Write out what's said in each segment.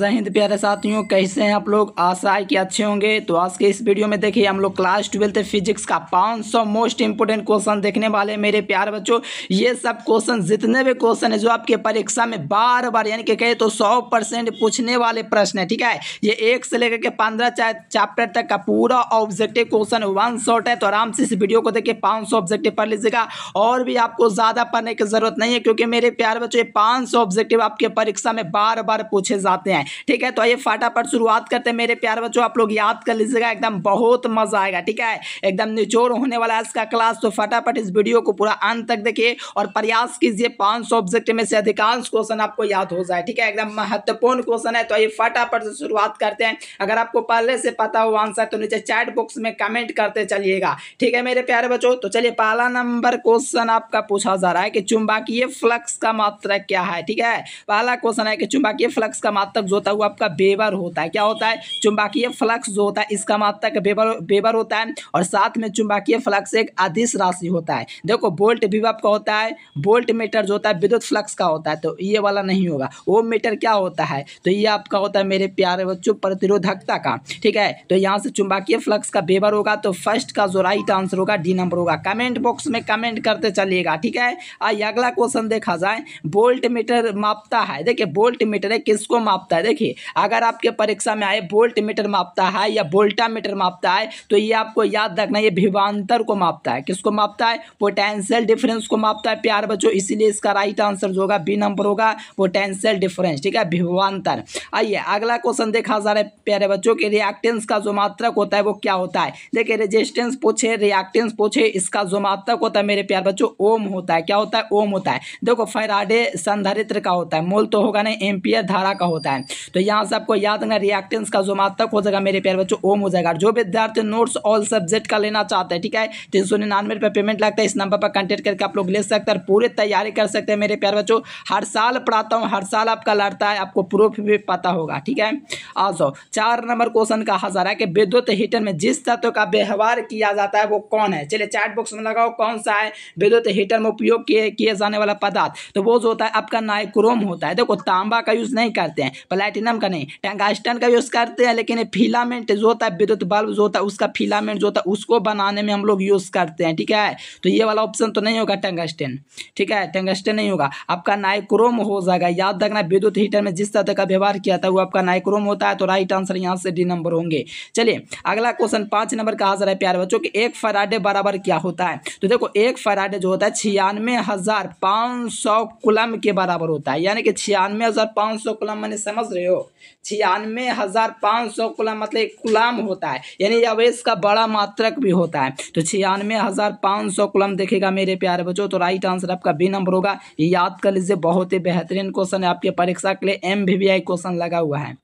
जय हिंद प्यारे साथियों कैसे हैं आप लोग आशा है कि अच्छे होंगे तो आज के इस वीडियो में देखिए हम लोग क्लास ट्वेल्थ फिजिक्स का 500 मोस्ट इंपोर्टेंट क्वेश्चन देखने वाले मेरे प्यारे बच्चों ये सब क्वेश्चन जितने भी क्वेश्चन है जो आपके परीक्षा में बार बार यानी कि कहे तो सौ परसेंट पूछने वाले प्रश्न है ठीक है ये एक से लेकर के पंद्रह चैप्टर तक का पूरा ऑब्जेक्टिव क्वेश्चन वन शॉर्ट है तो आराम से इस वीडियो को देखिए पाँच ऑब्जेक्टिव पढ़ लीजिएगा और भी आपको ज़्यादा पढ़ने की जरूरत नहीं है क्योंकि मेरे प्यारे बच्चों ये पाँच ऑब्जेक्टिव आपके परीक्षा में बार बार पूछे जाते हैं ठीक है तो आइए फटाफट शुरुआत करते हैं मेरे प्यार बच्चों आप लोग याद कर लीजिएगा एकदम बहुत मजा आएगा ठीक है एकदम निचोर होने वाला है इसका क्लास तो फटाफट इस वीडियो को पूरा अंत तक देखिए और प्रयास कीजिए पाँच सौ ऑब्जेक्ट में से अधिकांश क्वेश्चन आपको याद हो जाए ठीक है एकदम महत्वपूर्ण क्वेश्चन है तो आइए फटाफट से शुरुआत करते हैं अगर आपको पहले से पता हो आंसर तो नीचे चैट बॉक्स में कमेंट करते चलिएगा ठीक है मेरे प्यारे बच्चों तो चलिए पहला नंबर क्वेश्चन आपका पूछा जा रहा है कि चुंबकीय फ्लक्स का मात्रक क्या है ठीक है पहला क्वेश्चन है कि चुंबकीय फ्लक्स का मात्रक जो होता है वो आपका बेबर होता है क्या होता है चुंबकीय फ्लक्स जो होता है इसका मात्रा मतलब का बेबर बेबर होता है और साथ में चुंबकीय फ्लक्स एक अधिस राशि होता है देखो बोल्ट विभव का होता है बोल्ट मीटर जो होता है विद्युत फ्लक्स का होता है तो ये वाला नहीं होगा वो मीटर क्या होता है तो ये आपका होता है मेरे प्यारे बच्चों प्रतिरोधकता का ठीक है तो यहाँ से चुंबकीय फ्लक्स का बेबर होगा तो फर्स्ट का जो राइट आंसर होगा डी नंबर होगा कमेंट बॉक्स में कमेंट करते चलिएगा ठीक है आइए अगला क्वेश्चन देखा जाए बोल्ट मीटर मापता है देखिए बोल्ट मीटर है किसको मापता है है देखिए अगर आपके परीक्षा में आए वोल्ट मीटर मापता है या वोल्टा मीटर मापता है तो ये आपको याद रखना ये भिवान्तर को मापता है किसको मापता है पोटेंशियल डिफरेंस को मापता है प्यार बच्चों इसीलिए इसका राइट आंसर जो होगा बी नंबर होगा पोटेंशियल डिफरेंस ठीक है भिवान्तर आइए अगला क्वेश्चन देखा जा रहा है प्यारे बच्चों के रिएक्टेंस का जो मात्रक होता है वो क्या होता है देखिए रेजिस्टेंस पूछे रिएक्टेंस पूछे इसका जो मात्रक होता है मेरे प्यार बच्चों ओम होता है क्या होता है ओम होता है देखो फैराडे संधारित्र का होता है मोल तो होगा नहीं एम्पियर धारा का होता है तो यहाँ से आपको याद रखना रिएक्टेंस का जो मात्रक हो जाएगा मेरे प्यार बच्चों ओम हो जाएगा जो विद्यार्थी नोट्स ऑल सब्जेक्ट का लेना चाहते हैं ठीक है तीन सौ निन्यानवे रुपये पेमेंट लगता है इस नंबर पर कॉन्टेक्ट करके आप लोग ले सकते हैं और पूरी तैयारी कर सकते हैं मेरे प्यार बच्चों हर साल पढ़ाता हूँ हर साल आपका लड़ता है आपको प्रूफ भी पता होगा ठीक है आ जाओ तो चार नंबर क्वेश्चन का जा है कि विद्युत हीटर में जिस तत्व का व्यवहार किया जाता है वो कौन है चलिए चैट बॉक्स में लगाओ कौन सा है विद्युत हीटर में उपयोग किए किए जाने वाला पदार्थ तो वो जो होता है आपका नाइक्रोम होता है देखो तांबा का यूज़ नहीं करते हैं प्लेटिनम का नहीं टंगास्टन का यूज़ करते हैं लेकिन फिलामेंट जो होता है विद्युत बल्ब जो होता है उसका फिलामेंट जो होता है उसको बनाने में हम लोग यूज़ करते हैं ठीक है तो ये वाला ऑप्शन तो नहीं होगा टंगस्टन ठीक है टंगस्टन नहीं होगा आपका नाइक्रोम हो जाएगा याद रखना विद्युत हीटर में जिस तरह का व्यवहार किया था वो आपका नाइक्रोम होता है तो राइट आंसर यहाँ से डी नंबर होंगे चलिए अगला क्वेश्चन पाँच नंबर का आंसर है प्यार बच्चों की एक फराडे बराबर क्या होता है तो देखो एक फराडे जो होता है छियानवे हज़ार पाँच सौ कुलम के बराबर होता है यानी कि छियानवे हज़ार पाँच सौ कुलम मैंने समझ समझ रहे हो छियानवे हज़ार पाँच सौ गुलाम मतलब एक गुलाम होता है यानी अवैस का बड़ा मात्रक भी होता है तो छियानवे हज़ार पाँच सौ गुलाम देखेगा मेरे प्यारे बच्चों तो राइट आंसर आपका बी नंबर होगा याद कर लीजिए बहुत ही बेहतरीन क्वेश्चन है आपके परीक्षा के लिए एम क्वेश्चन लगा हुआ है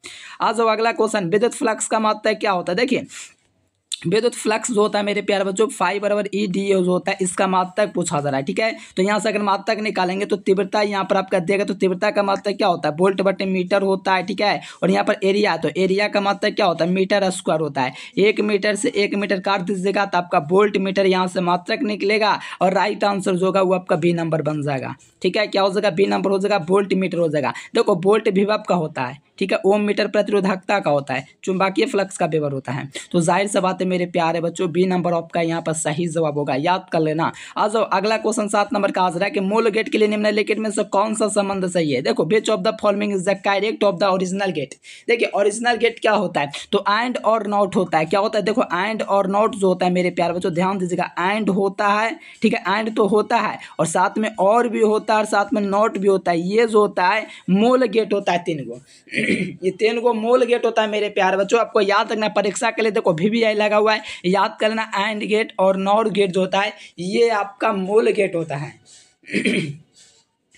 आज अगला क्वेश्चन विद्युत फ्लक्स का मात्रक क्या होता है देखिए बेदत फ्लक्स जो होता है मेरे प्यार बच्चों फाइव बराबर ई डी जो होता है इसका मात्रक पूछा जा रहा है ठीक है तो यहाँ से अगर मात्रक निकालेंगे तो तीव्रता यहाँ पर आपका देगा तो तीव्रता का मात्रक क्या होता है वोल्ट बटे मीटर होता है ठीक है और यहाँ पर एरिया तो एरिया का मात्रक क्या होता है मीटर स्क्वायर होता है एक मीटर से एक मीटर काट दीजिएगा तो आपका वोल्ट मीटर यहाँ से मात्रक निकलेगा और राइट आंसर जो होगा वो आपका बी नंबर बन जाएगा ठीक है क्या हो जाएगा बी नंबर हो जाएगा वोल्ट मीटर हो जाएगा देखो वोल्ट विभव का होता है ठीक है ओम मीटर प्रतिरोधकता का होता है चुंबकीय फ्लक्स का विवर होता है तो जाहिर सी बात है मेरे प्यारे बच्चों बी नंबर आपका यहाँ पर सही जवाब होगा याद कर लेना आ जाओ अगला क्वेश्चन सात नंबर का आज रहा है कि मूल गेट के लिए निम्नलिखित में से कौन सा संबंध सही है देखो which of the following is the correct of the original gate देखिए ओरिजिनल गेट क्या होता है तो एंड और नॉट होता है क्या होता है देखो एंड और नॉट जो होता है मेरे प्यारे बच्चों ध्यान दीजिएगा एंड होता है ठीक है एंड तो होता है और साथ में और भी होता और साथ में नॉट भी होता है ये जो होता है मोल गेट होता है तीन गो ये तीन गो मोल गेट होता है मेरे प्यार बच्चों आपको याद रखना परीक्षा के लिए देखो भी वी आई लगा हुआ है याद करना एंड गेट और नॉट गेट जो होता है ये आपका मोल गेट होता है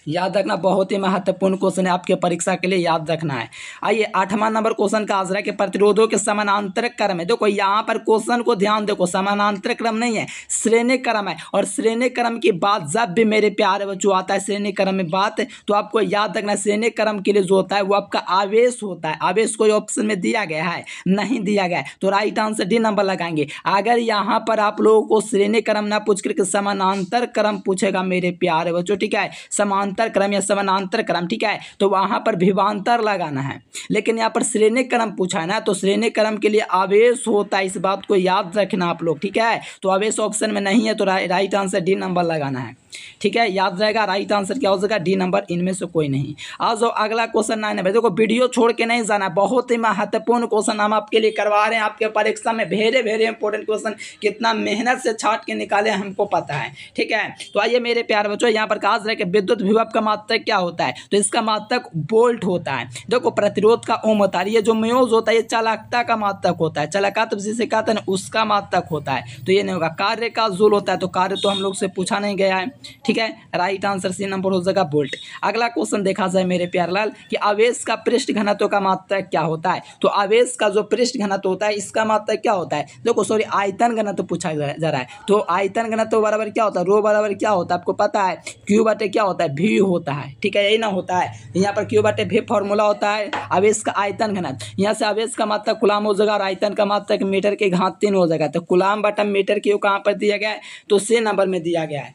याद रखना बहुत ही महत्वपूर्ण क्वेश्चन है आपके परीक्षा के लिए याद रखना है आइए आठवां नंबर क्वेश्चन का आंसर है कि प्रतिरोधों के समानांतर क्रम है देखो यहाँ पर क्वेश्चन को ध्यान देखो समानांतर क्रम नहीं है श्रेणी क्रम है और श्रेणी क्रम की बात जब भी मेरे प्यारे बच्चों आता है श्रेणी क्रम में बात तो आपको याद रखना श्रेणी क्रम के लिए जो होता है वो आपका आवेश होता है आवेश कोई ऑप्शन में दिया गया है नहीं दिया गया है तो राइट आंसर डी नंबर लगाएंगे अगर यहाँ पर आप लोगों को श्रेणी क्रम ना पूछ करके समानांतर क्रम पूछेगा मेरे प्यारे बच्चों ठीक है समान विकलांतर क्रम या समानांतर क्रम ठीक है तो वहाँ पर विभांतर लगाना है लेकिन यहाँ पर श्रेणी क्रम पूछा है ना तो श्रेणी क्रम के लिए आवेश होता है इस बात को याद रखना आप लोग ठीक है तो आवेश ऑप्शन में नहीं है तो रा, राइट आंसर डी नंबर लगाना है ठीक है याद रहेगा राइट आंसर क्या हो जाएगा डी नंबर इनमें से कोई नहीं आ जाओ अगला क्वेश्चन नाइन नंबर देखो वीडियो छोड़ के नहीं जाना बहुत ही महत्वपूर्ण क्वेश्चन हम आपके लिए करवा रहे हैं आपके परीक्षा में भेरे भेरे इंपॉर्टेंट क्वेश्चन कितना मेहनत से छाट के निकाले हमको पता है ठीक है तो आइए मेरे प्यार बच्चों यहाँ पर कहा जाए विद्युत विभव का मात्रक क्या होता है तो इसका मात्रक बोल्ट होता है देखो प्रतिरोध का ओम होता है ये जो म्योज होता है ये चालकता का मात्रक होता है चालकता तो जिसे कहते हैं उसका मात्रक होता है तो ये नहीं होगा कार्य का जुल होता है तो कार्य तो हम लोग से पूछा नहीं गया है ठीक है राइट आंसर सी नंबर हो जाएगा बोल्ट अगला क्वेश्चन देखा जाए मेरे प्यारलाल कि आवेश का पृष्ठ घनत्व का मात्र क्या होता है तो आवेश का जो पृष्ठ घनत्व होता है इसका मात्र क्या होता है देखो सॉरी आयतन घनत्व पूछा जा रहा है तो आयतन घनत्व बराबर क्या होता है रो बराबर क्या होता है आपको पता है क्यू बटे क्या होता है भी होता है ठीक है यही ना होता है यहाँ पर क्यू बटे भी फॉर्मूला होता है आवेश का आयतन घनत्व यहाँ से आवेश का मात्रा गुलाम हो जाएगा और आयतन का मात्रक मीटर के घात तीन हो जाएगा तो गुलाम बटन मीटर क्यू कहाँ पर दिया गया है तो से नंबर में दिया गया है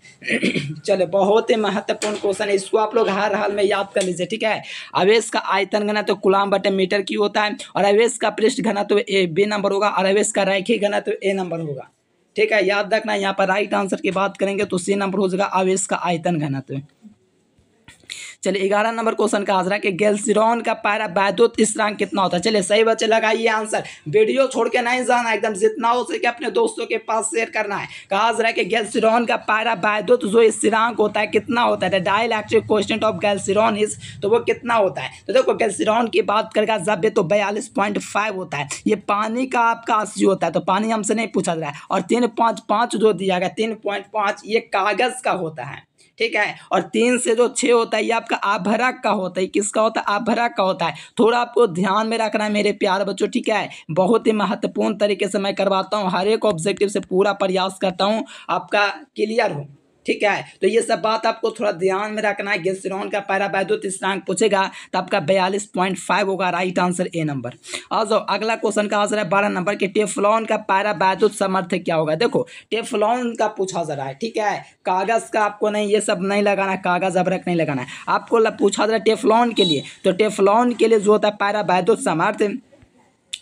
चलो बहुत ही महत्वपूर्ण क्वेश्चन है इसको आप लोग हर हाल में याद कर लीजिए ठीक है अवेश का आयतन घना तो गुलाम बटे मीटर की होता है और अवेश का पृष्ठ घना तो ए बी नंबर होगा और अवेश का रैखी घना तो ए नंबर होगा ठीक है याद रखना यहाँ पर राइट आंसर की बात करेंगे तो सी नंबर हो जाएगा अवेश का आयतन घनत्व चलिए ग्यारह नंबर क्वेश्चन का आंसर है कि गैल्सिरोन का पारा वैद्युत स्थिरांक कितना होता है चलिए सही बच्चे लगाइए आंसर वीडियो छोड़ के नहीं जाना एकदम जितना हो सके अपने दोस्तों के पास शेयर करना है कहा आंसर है कि गैल्सिरोन का पारा वैद्युत जो स्थिरांक होता है कितना होता है dial question of glycerine is तो वो कितना होता है तो देखो गैल्सिरोन की बात करेगा जब तो बयालीस पॉइंट फाइव होता है ये पानी का आपका अस्सी होता है तो पानी हमसे नहीं पूछा जा रहा है और तीन पाँच पाँच जो दिया गया तीन पॉइंट पाँच ये कागज़ का होता है ठीक है और तीन से जो छः होता है ये आपका आभरक का होता है किसका होता है आभरक का होता है थोड़ा आपको ध्यान में रखना है मेरे प्यार बच्चों ठीक है बहुत ही महत्वपूर्ण तरीके से मैं करवाता हूँ हर एक ऑब्जेक्टिव से पूरा प्रयास करता हूँ आपका क्लियर हो ठीक है तो ये सब बात आपको थोड़ा ध्यान में रखना है गेस्ट्रॉन का वैद्युत स्थान पूछेगा तो आपका बयालीस पॉइंट फाइव होगा राइट आंसर ए नंबर और जो अगला क्वेश्चन का आंसर है बारह नंबर के टेफलॉन का पैरा वैद्युत समर्थ क्या होगा देखो टेफलॉन का पूछा जा रहा है ठीक है कागज़ का आपको नहीं ये सब नहीं लगाना कागज़ अबरक नहीं लगाना है आपको पूछा जरा टेफलॉन के लिए तो टेफलॉन के लिए जो होता है वैद्युत समर्थ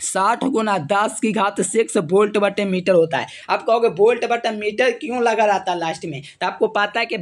साठ गुना दस की घात सिक्स बोल्ट बटे मीटर होता है आप कहोगे बोल्ट बटन मीटर क्यों लगा रहता है लास्ट में तो आपको पता है कि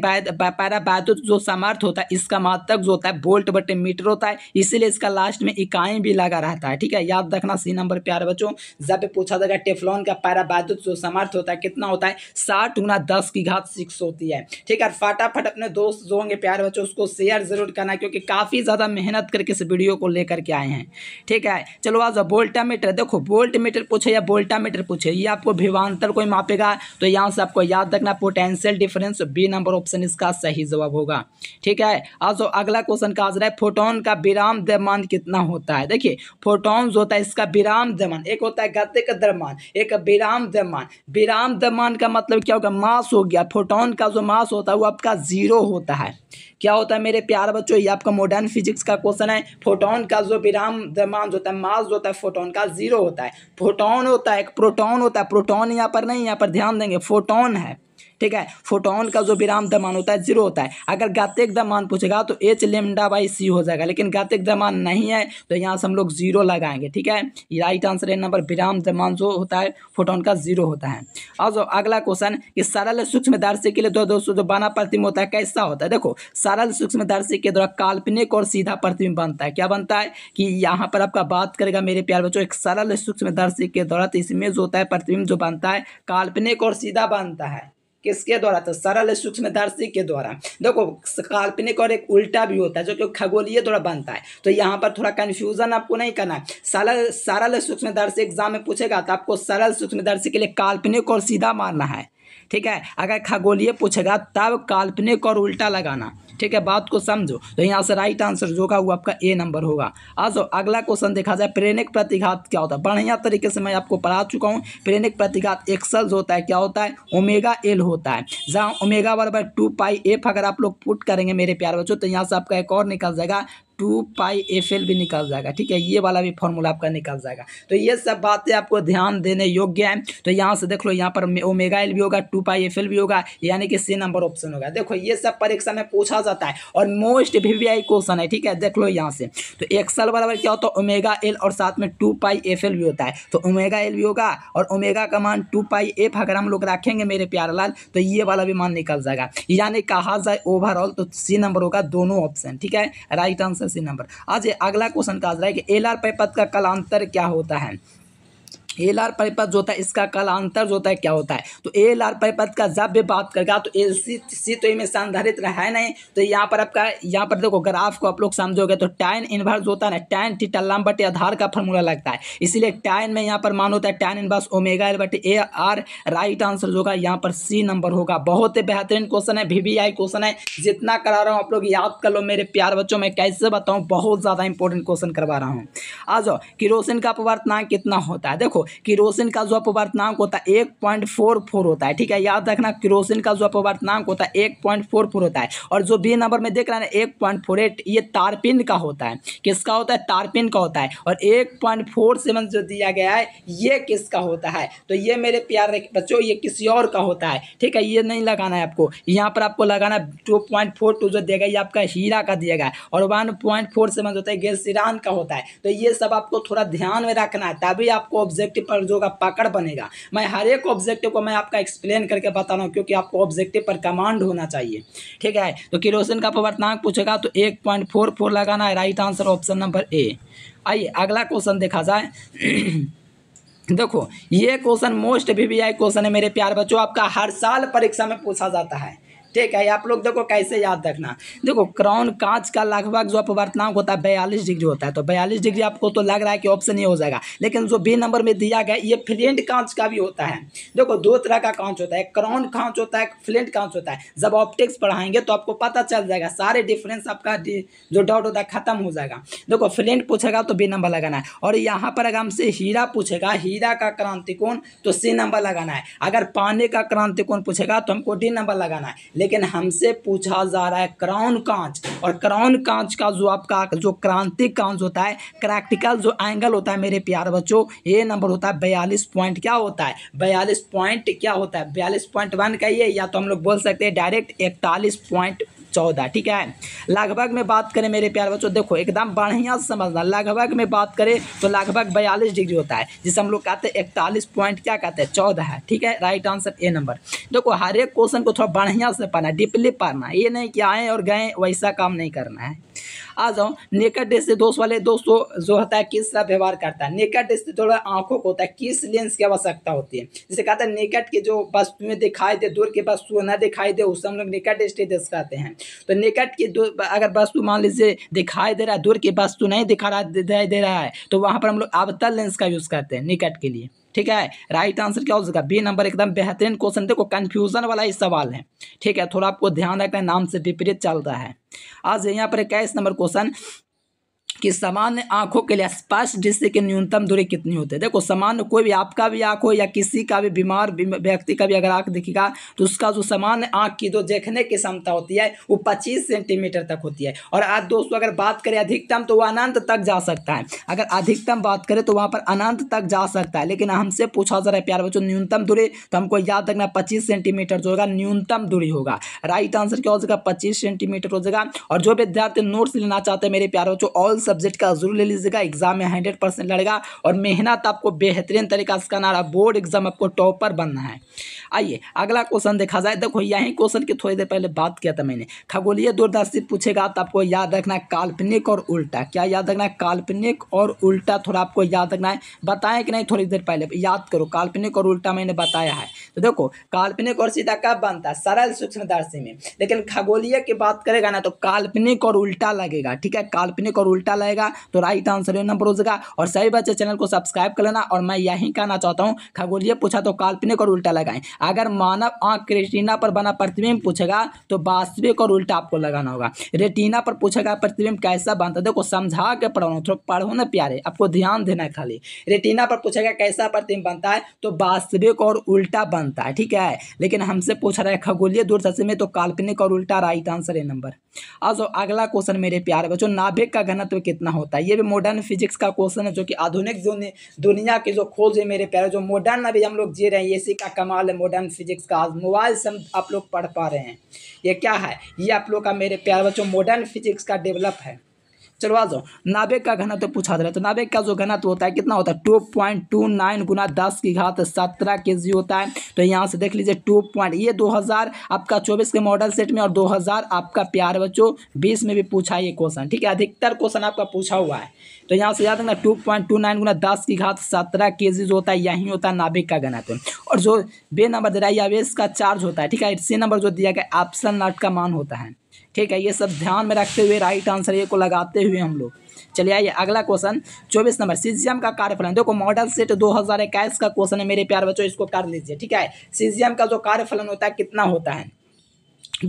पैरा वैद्युत जो समर्थ होता है इसका महत्व जो होता है बोल्ट बटे मीटर होता है इसीलिए इसका लास्ट में इकाई भी लगा रहता है ठीक है याद रखना सी नंबर प्यार बच्चों जब पूछा जाएगा टेफलॉन का पैरा वैद्युत जो समर्थ होता है कितना होता है साठ गुना दस की घात तो सिक्स होती है ठीक है फटाफट अपने दोस्त जो होंगे प्यार बच्चों उसको शेयर जरूर करना क्योंकि काफ़ी ज़्यादा मेहनत करके इस वीडियो को लेकर के आए हैं ठीक है चलो आज बोल्ट वोल्टामीटर देखो वोल्ट मीटर पूछे या वोल्टामीटर पूछे ये आपको भिवान्तर कोई मापेगा तो यहाँ से आपको याद रखना potential difference B number option इसका सही जवाब होगा ठीक है अब अगला क्वेश्चन का आज रहा है फोटोन का विराम द्रमान कितना होता है देखिए फोटोन जो होता है इसका विराम द्रमान एक होता है का द्रमान एक विराम द्रमान विराम द्रमान का मतलब क्या होगा मास हो गया फोटोन का जो मास होता है वो आपका जीरो होता है क्या होता है मेरे प्यार बच्चों ये आपका मॉडर्न फिजिक्स का क्वेश्चन है फोटोन का जो विराम द्रमान होता है मास जो होता है फोटोन का जीरो होता है फोटोन होता है एक प्रोटोन होता है प्रोटोन यहाँ पर नहीं यहाँ पर ध्यान देंगे फोटोन है ठीक है फोटोन का जो विराम दमान होता है जीरो होता है अगर गातिक दमान पूछेगा तो एच लेमडा बाई सी हो जाएगा लेकिन गातिक दमान नहीं है तो यहाँ से हम लोग जीरो लगाएंगे ठीक है राइट आंसर है नंबर विराम दमान जो होता है फोटोन का जीरो होता है और जो अगला क्वेश्चन कि सरल सूक्ष्म दर्शी के लिए दो दोस्तों जो बना प्रतिम होता है कैसा होता है देखो सरल सूक्ष्म दर्शी के द्वारा काल्पनिक और सीधा प्रतिबिंब बनता है क्या बनता है कि यहाँ पर आपका बात करेगा मेरे प्यार बच्चों एक सरल सूक्ष्म दर्शी के द्वारा तो इसमें जो होता है प्रतिबिंब जो बनता है काल्पनिक और सीधा बनता है किसके द्वारा तो सरल सूक्ष्मदर्शी के द्वारा देखो काल्पनिक और एक उल्टा भी होता है जो कि खगोलीय द्वारा बनता है तो यहाँ पर थोड़ा कन्फ्यूजन आपको नहीं करना है सरल सरल सूक्ष्मदर्शी एग्जाम में पूछेगा तो आपको सरल सूक्ष्मदर्शी के लिए काल्पनिक और सीधा मानना है ठीक है अगर खगोलीय पूछेगा तब काल्पनिक और उल्टा लगाना ठीक है बात को समझो तो यहाँ से राइट आंसर जो होगा वो आपका ए नंबर होगा आ अगला क्वेश्चन देखा जाए प्रेरणिक प्रतिघात क्या होता है बढ़िया तरीके से मैं आपको पढ़ा चुका हूँ प्रेरणिक प्रतिघात एक्सल्स होता है क्या होता है ओमेगा एल होता है जहाँ ओमेगा बराबर टू पाई एफ अगर आप लोग पुट करेंगे मेरे प्यार बच्चों तो यहाँ से आपका एक और निकल जाएगा टू पाई एफ एल भी निकल जाएगा ठीक है ये वाला भी फॉर्मूला आपका निकल जाएगा तो ये सब बातें आपको ध्यान देने योग्य हैं तो यहाँ से देख लो यहाँ पर ओमेगा एल भी होगा टू पाई एफ एल भी होगा यानी कि सी नंबर ऑप्शन होगा देखो ये सब परीक्षा में पूछा जा जाता है और मोस्ट वीवीआई क्वेश्चन है ठीक है देख लो यहाँ से तो एक्सल बराबर क्या होता है ओमेगा एल और साथ में टू पाई एफ एल भी होता है तो ओमेगा एल भी होगा और ओमेगा का मान टू पाई एफ अगर हम लोग रखेंगे मेरे प्यार लाल तो ये वाला भी मान निकल जाएगा यानी कहा जाए ओवरऑल तो सी नंबर होगा दोनों ऑप्शन ठीक है राइट आंसर सी नंबर आज अगला क्वेश्चन का आ रहा है कि एल आर पैपथ का कलांतर क्या होता है एल आर परिपथ जो होता है इसका कालांतर जो होता है क्या होता है तो एल आर परिपथ का जब भी बात करेगा तो ए सी सी तो इमें रहा है नहीं तो यहाँ पर आपका यहाँ पर देखो ग्राफ को आप लोग समझोगे तो टाइन इनवर्स होता है ना टाइन टीटा लम बटे आधार का फॉर्मूला लगता है इसीलिए टाइन में यहाँ पर मान होता है टाइन इन्वर्स ओमेगा एल बटे ए आर राइट आंसर होगा यहाँ पर सी नंबर होगा बहुत ही बेहतरीन क्वेश्चन है वी क्वेश्चन है जितना करा रहा हूँ आप लोग याद कर लो मेरे प्यार बच्चों में कैसे बताऊँ बहुत ज़्यादा इंपॉर्टेंट क्वेश्चन करवा रहा हूँ आ जाओ किरोसिन का अपवर्तनांक कितना होता है देखो देखो किरोसिन का जो अपवर्तनांक होता है एक पॉइंट फोर फोर होता है ठीक है याद रखना किरोसिन का जो अपवर्तनांक होता है एक पॉइंट फोर फोर होता है और जो बी नंबर में देख रहे हैं एक पॉइंट फोर एट ये तारपिन का होता है किसका होता है तारपिन का होता है और एक पॉइंट फोर सेवन जो दिया गया है ये किसका होता है तो ये मेरे प्यार बच्चों ये किसी और का होता है ठीक है ये नहीं लगाना है आपको यहाँ पर आपको लगाना टू पॉइंट फोर टू जो देगा ये आपका हीरा का दिया गया और वन पॉइंट फोर सेवन होता है गैसिरान का होता है तो ये सब आपको थोड़ा ध्यान में रखना है तभी आपको ऑब्जेक्ट ऑब्जेक्टिव पर जो होगा पकड़ बनेगा मैं हर एक ऑब्जेक्टिव को मैं आपका एक्सप्लेन करके बता रहा हूँ क्योंकि आपको ऑब्जेक्टिव पर कमांड होना चाहिए ठीक है तो किरोसिन का प्रवर्तनांक पूछेगा तो एक पॉइंट फोर फोर लगाना है right answer option number A आइए अगला क्वेश्चन देखा जाए देखो ये क्वेश्चन मोस्ट वी क्वेश्चन है मेरे प्यार बच्चों आपका हर साल परीक्षा में पूछा जाता है ठीक है आप लोग देखो कैसे याद रखना देखो क्राउन कांच का लगभग जो अपवर्तनांक होता है बयालीस डिग्री होता है तो बयालीस डिग्री आपको तो लग रहा है कि ऑप्शन ही हो जाएगा लेकिन जो बी नंबर में दिया गया ये फ्लेंट कांच का भी होता है देखो दो तरह का कांच होता है क्राउन कांच होता है फ्लेंट कांच होता है जब ऑप्टिक्स पढ़ाएंगे तो आपको पता चल जाएगा सारे डिफरेंस आपका जो डाउट होता है खत्म हो जाएगा देखो फ्लेंट पूछेगा तो बी नंबर लगाना है और यहाँ पर अगर हमसे हीरा पूछेगा हीरा का क्रांतिकोण तो सी नंबर लगाना है अगर पानी का क्रांतिकोण पूछेगा तो हमको डी नंबर लगाना है लेकिन हमसे पूछा जा रहा है क्राउन कांच और क्राउन कांच का जो आपका जो क्रांतिक कांच होता है क्रैक्टिकल जो एंगल होता है मेरे प्यार बच्चों ये नंबर होता है बयालीस पॉइंट क्या होता है बयालीस पॉइंट क्या होता है बयालीस पॉइंट वन कहिए या तो हम लोग बोल सकते हैं डायरेक्ट इकतालीस पॉइंट चौदह ठीक है लगभग में बात करें मेरे प्यार बच्चों देखो एकदम बढ़िया समझना लगभग में बात करें तो लगभग बयालीस डिग्री होता है जिसे हम लोग कहते हैं इकतालीस पॉइंट क्या कहते हैं चौदह है ठीक है राइट आंसर ए नंबर देखो हर एक क्वेश्चन को थोड़ा बढ़िया से पढ़ना डीपली पढ़ना ये नहीं कि आए और गए वैसा काम नहीं करना है आ जाओ नेकर डेस से दोष वाले दोस्तों जो होता है किस तरह व्यवहार करता है नेकर डेस से थोड़ा आंखों को होता है किस लेंस की आवश्यकता होती है जैसे कहता है नेकट के जो वस्तुएं दिखाई दे दूर के वस्तु न दिखाई दे उससे हम लोग नेकट स्टेटस कहते हैं तो नेकट की अगर वस्तु मान लीजिए दिखाई दे रहा है दूर की वस्तु नहीं दिखा रहा दिखाई दे रहा है तो वहाँ पर हम लोग अवतल लेंस का यूज़ करते हैं निकट के लिए ठीक है राइट आंसर क्या हो सकता है बी नंबर एकदम बेहतरीन क्वेश्चन देखो कंफ्यूजन वाला ही सवाल है ठीक है थोड़ा आपको ध्यान रखना नाम से विपरीत चलता है आज यहाँ पर इक्कीस नंबर क्वेश्चन कि सामान्य आंखों के लिए स्पष्ट दृश्य की न्यूनतम दूरी कितनी होती है देखो सामान्य कोई भी आपका भी आँख हो या किसी का भी बीमार व्यक्ति का भी अगर आँख दिखेगा तो उसका जो सामान्य आँख की जो देखने की क्षमता होती है वो पच्चीस सेंटीमीटर तक होती है और आज दोस्तों अगर बात करें अधिकतम तो वह अनंत तक जा सकता है अगर अधिकतम बात करें तो वहाँ पर अनंत तक जा सकता है लेकिन हमसे पूछा जा रहा है प्यार बच्चों न्यूनतम दूरी तो हमको याद रखना पच्चीस सेंटीमीटर जो होगा न्यूनतम दूरी होगा राइट आंसर क्या हो जाएगा पच्चीस सेंटीमीटर हो जाएगा और जो विद्यार्थी नोट्स लेना चाहते हैं मेरे प्यार बच्चों ऑल सब्जेक्ट का जरूर ले लीजिएगा एग्जाम में हंड्रेड परसेंट लड़ेगा और मेहनत आपको बेहतरीन तरीका से करना रहा बोर्ड एग्जाम आपको टॉपर बनना है आइए अगला क्वेश्चन देखा जाए देखो यही क्वेश्चन की थोड़ी देर पहले बात किया था मैंने खगोलीय दूरदर्शी पूछेगा तो आपको याद रखना काल्पनिक और उल्टा क्या याद रखना काल्पनिक और उल्टा थोड़ा आपको याद रखना है बताएं कि नहीं थोड़ी देर पहले याद करो काल्पनिक और उल्टा मैंने बताया है तो देखो काल्पनिक और सीधा कब बनता है सरल सूक्ष्मदर्शी में लेकिन खगोलीय की बात करेगा ना तो काल्पनिक और उल्टा लगेगा ठीक है काल्पनिक और उल्टा सवाल आएगा तो राइट आंसर है नंबर उसका और सही बच्चे चैनल को सब्सक्राइब कर लेना और मैं यही कहना चाहता हूँ खगोलिए पूछा तो काल्पनिक और उल्टा लगाएं अगर मानव आंख के पर बना प्रतिबिंब पूछेगा तो वास्तविक और उल्टा आपको लगाना होगा रेटिना पर पूछेगा प्रतिबिंब कैसा बनता देखो समझा के पढ़ाना थोड़ा पढ़ो ना प्यारे आपको ध्यान देना है खाली रेटिना पर पूछेगा कैसा प्रतिबिंब बनता है तो वास्तविक और उल्टा बनता है ठीक है लेकिन हमसे पूछ रहा है खगोलीय दूरदर्शन में तो काल्पनिक और उल्टा राइट आंसर है नंबर अगला क्वेश्चन मेरे प्यारे बच्चों नाभिक का घनत्व कितना होता है ये भी मॉडर्न फिजिक्स का क्वेश्चन है जो कि आधुनिक दुनिया के जो खोज है मेरे प्यारे जो मॉडर्न अभी हम लोग जी रहे हैं इसी का कमाल है मॉडर्न फिजिक्स का आज मोबाइल से हम आप लोग पढ़ पा रहे हैं ये क्या है ये आप लोग का मेरे प्यारे बच्चों मॉडर्न फिजिक्स का डेवलप है चलो आ जाओ नाभिक का घनत्व तो पूछा जा रहा है तो नाभिक का जो घनत्व होता है कितना होता है टू पॉइंट टू नाइन गुना दस की घात सत्रह के जी होता है तो यहाँ से देख लीजिए टू पॉइंट ये दो हज़ार आपका चौबीस के मॉडल सेट में और दो हज़ार आपका प्यार बच्चों बीस में भी पूछा ये क्वेश्चन ठीक है अधिकतर क्वेश्चन आपका पूछा हुआ है तो यहाँ से याद रखना टू पॉइंट टू नाइन गुना दस की घात सत्रह के जी जो होता है यही होता है नाबिक का घनत्व और जो बे नंबर दे रहा है या वे इसका चार्ज होता है ठीक है सी नंबर जो दिया गया ऑप्शन नाट का मान होता है ठीक है ये सब ध्यान में रखते हुए राइट आंसर ये को लगाते हुए हम लोग चलिए आइए अगला क्वेश्चन चौबीस नंबर सीजीएम का कार्यफल है देखो मॉडल सेट दो हज़ार इक्कीस का क्वेश्चन है मेरे प्यार बच्चों इसको कर लीजिए ठीक है सीजीएम का जो कार्यफलन होता है कितना होता है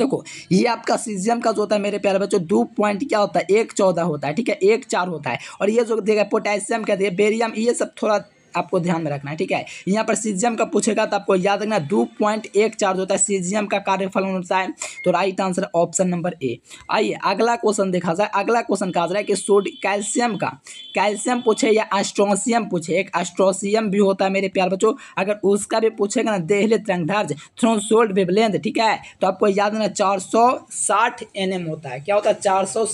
देखो ये आपका सीजीएम का जो होता है मेरे प्यारे बच्चों दो पॉइंट क्या होता है एक चौदह होता है ठीक है एक चार होता है और ये जो देखा पोटेशियम का देगा बेरियम ये सब थोड़ा आपको ध्यान में रखना है ठीक है यहाँ पर सीजीएम का पूछेगा तो आपको याद रखना दो पॉइंट एक चार्ज होता है सीजीएम का कार्यफल होता है तो right answer option number A आइए अगला क्वेश्चन देखा जाए अगला क्वेश्चन कहा जा रहा है कि सोड कैल्शियम का कैल्शियम पूछे या एस्ट्रोसियम पूछे एक एस्ट्रोसियम भी होता है मेरे प्यार बच्चों अगर उसका भी पूछेगा ना देहले थ्रो सोल्ड वेबलेंथ ठीक है तो आपको याद रखना चार सौ होता है क्या होता है चार सौ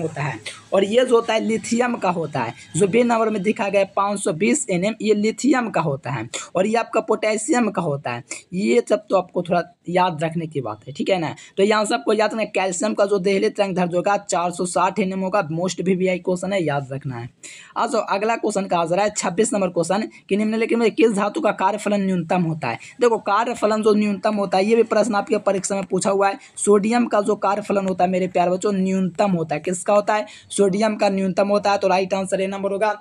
होता है और ये जो होता है लिथियम का होता है जो बी नंबर में दिखा गया पाँच सौ बीस एन एम ये लिथियम का होता है और ये आपका पोटेशियम का होता है ये सब तो आपको थोड़ा याद रखने की बात है ठीक है ना तो ये आंसर आपको याद रखना कैल्शियम का जो देहली तरंग दर्द होगा चार सौ साठ एनएम होगा मोस्ट भी वी क्वेश्चन है याद रखना है आज अगला क्वेश्चन का आंसर है छब्बीस नंबर क्वेश्चन कि निम्नलिखित में किस धातु का कार्यफलन न्यूनतम होता है देखो कार्यफलन जो न्यूनतम होता है ये भी प्रश्न आपके परीक्षा में पूछा हुआ है सोडियम का जो कार्यफलन होता है मेरे प्यार बच्चों न्यूनतम होता है किसका होता है सोडियम का न्यूनतम होता है तो राइट आंसर ए नंबर होगा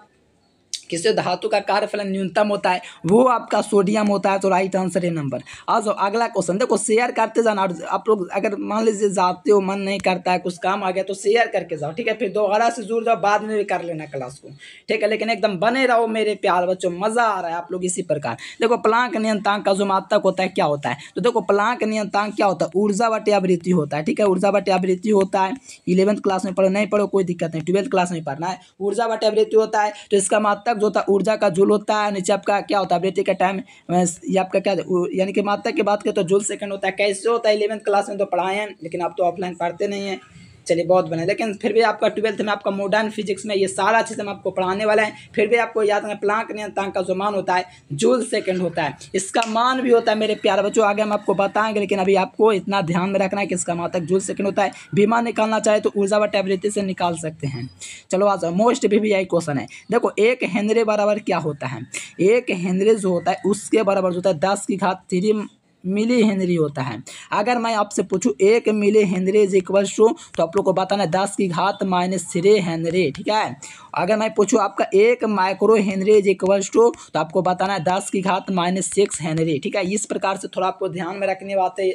किससे धातु का कार्य फलन न्यूनतम होता है वो आपका सोडियम होता है तो राइट आंसर है नंबर आज अगला क्वेश्चन देखो शेयर करते जाना और आप लोग अगर मान लीजिए जाते हो मन नहीं करता है कुछ काम आ गया तो शेयर करके जाओ ठीक है फिर दोबारा से जुड़ जाओ बाद में भी कर लेना क्लास को ठीक है लेकिन एकदम बने रहो मेरे प्यार बच्चों मज़ा आ रहा है आप लोग इसी प्रकार देखो प्लांक नियंतांक का जो मात्रक होता है क्या होता है तो देखो प्लांक नियंतांक क्या होता है ऊर्जा बटे आवृत्ति होता है ठीक है ऊर्जा बटे आवृत्ति होता है इलेवंथ क्लास में पढ़ो नहीं पढ़ो कोई दिक्कत नहीं ट्वेल्थ क्लास में पढ़ना है ऊर्जा बटे आवृत्ति होता है तो इसका मात्रक जो होता है ऊर्जा का झूल होता है नीचे आपका क्या होता है बेटी का टाइम ये आपका क्या यानी कि मात्रा की बात करें तो झूल सेकंड होता है कैसे होता है इलेवंथ क्लास में तो पढ़ाए हैं लेकिन आप तो ऑफलाइन पढ़ते नहीं हैं चलिए बहुत बने लेकिन फिर भी आपका ट्वेल्थ में आपका मॉडर्न फिजिक्स में ये सारा चीज़ हम आपको पढ़ाने वाले हैं फिर भी आपको याद रखें प्लांक नियंत्रण का जो मान होता है जूल सेकंड होता है इसका मान भी होता है मेरे प्यारे बच्चों आगे हम आपको बताएंगे लेकिन अभी आपको इतना ध्यान में रखना है कि इसका मान तक जूल सेकंड होता है बीमा निकालना चाहे तो ऊर्जा व टेबिलिटी से निकाल सकते हैं चलो आज मोस्ट भी, यही क्वेश्चन है देखो एक हेनरे बराबर क्या होता है एक हेनरे जो होता है उसके बराबर जो होता है दस की घात थ्री मिली हेनरी होता है अगर मैं आपसे पूछूं एक millihenry is equal to तो आप लोग को बताना दस की घात माइनस थ्री हेनरी ठीक है अगर मैं पूछूँ आपका एक microhenry is equal to तो आपको बताना है दस की घात माइनस सिक्स हेनरी ठीक है इस प्रकार से थोड़ा आपको ध्यान में रखने बातें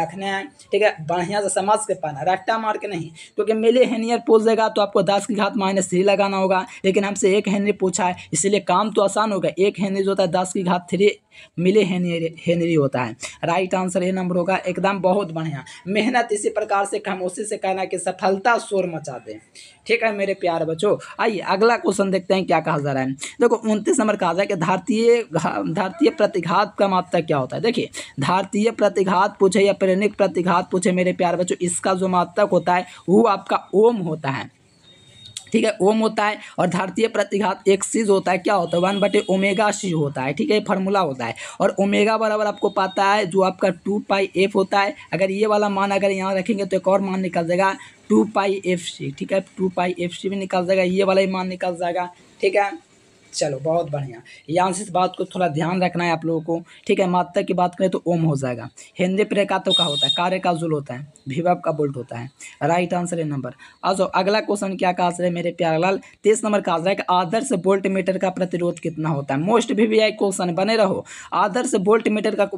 रखने हैं ठीक है बढ़िया से समझ के पाना रट्टा मार के नहीं क्योंकि मिली हेनियर पूछ देगा तो आपको दस की घात माइनस थ्री लगाना होगा लेकिन हमसे एक हेनरी पूछा है इसलिए काम तो आसान होगा एक हेनरी जो होता है दस की घात थ्री मिले हेनरी होता है राइट आंसर ये नंबर होगा एकदम बहुत बढ़िया मेहनत इसी प्रकार से खामोशी से कहना कि सफलता शोर मचा दें ठीक है मेरे प्यार बच्चों आइए अगला क्वेश्चन देखते हैं क्या कहा जा रहा है देखो उनतीस नंबर कहा जाए कि धारतीय धारतीय प्रतिघात का मात्रा क्या होता है देखिए धारतीय प्रतिघात पूछे या प्रेरणिक प्रतिघात पूछे मेरे प्यार बच्चों इसका जो मात्रक होता है वो आपका ओम होता है ठीक है ओम होता है और भारतीय प्रतिघात एक सीज होता है क्या होता है वन बटे ओमेगा सी होता है ठीक है ये फार्मूला होता है और ओमेगा बराबर आपको पता है जो आपका टू पाई एफ होता है अगर ये वाला मान अगर यहाँ रखेंगे तो एक और मान निकल जाएगा टू पाई एफ सी ठीक है टू पाई एफ सी भी निकल जाएगा ये वाला ही मान निकल जाएगा ठीक है चलो बहुत बढ़िया यहाँ से इस बात को थोड़ा ध्यान रखना है आप लोगों को ठीक है मात्रा की बात करें तो ओम हो जाएगा हिंदी प्रेकातो का होता है कार्य का जुल होता है भिवप का बोल्ट होता है राइट आंसर है नंबर आज अगला क्वेश्चन क्या का आंसर है मेरे प्यार लाल तेईस नंबर का आंसर है कि आदर्श बोल्ट मीटर का प्रतिरोध कितना होता है मोस्ट भी वी क्वेश्चन बने रहो आदर्श बोल्ट मीटर का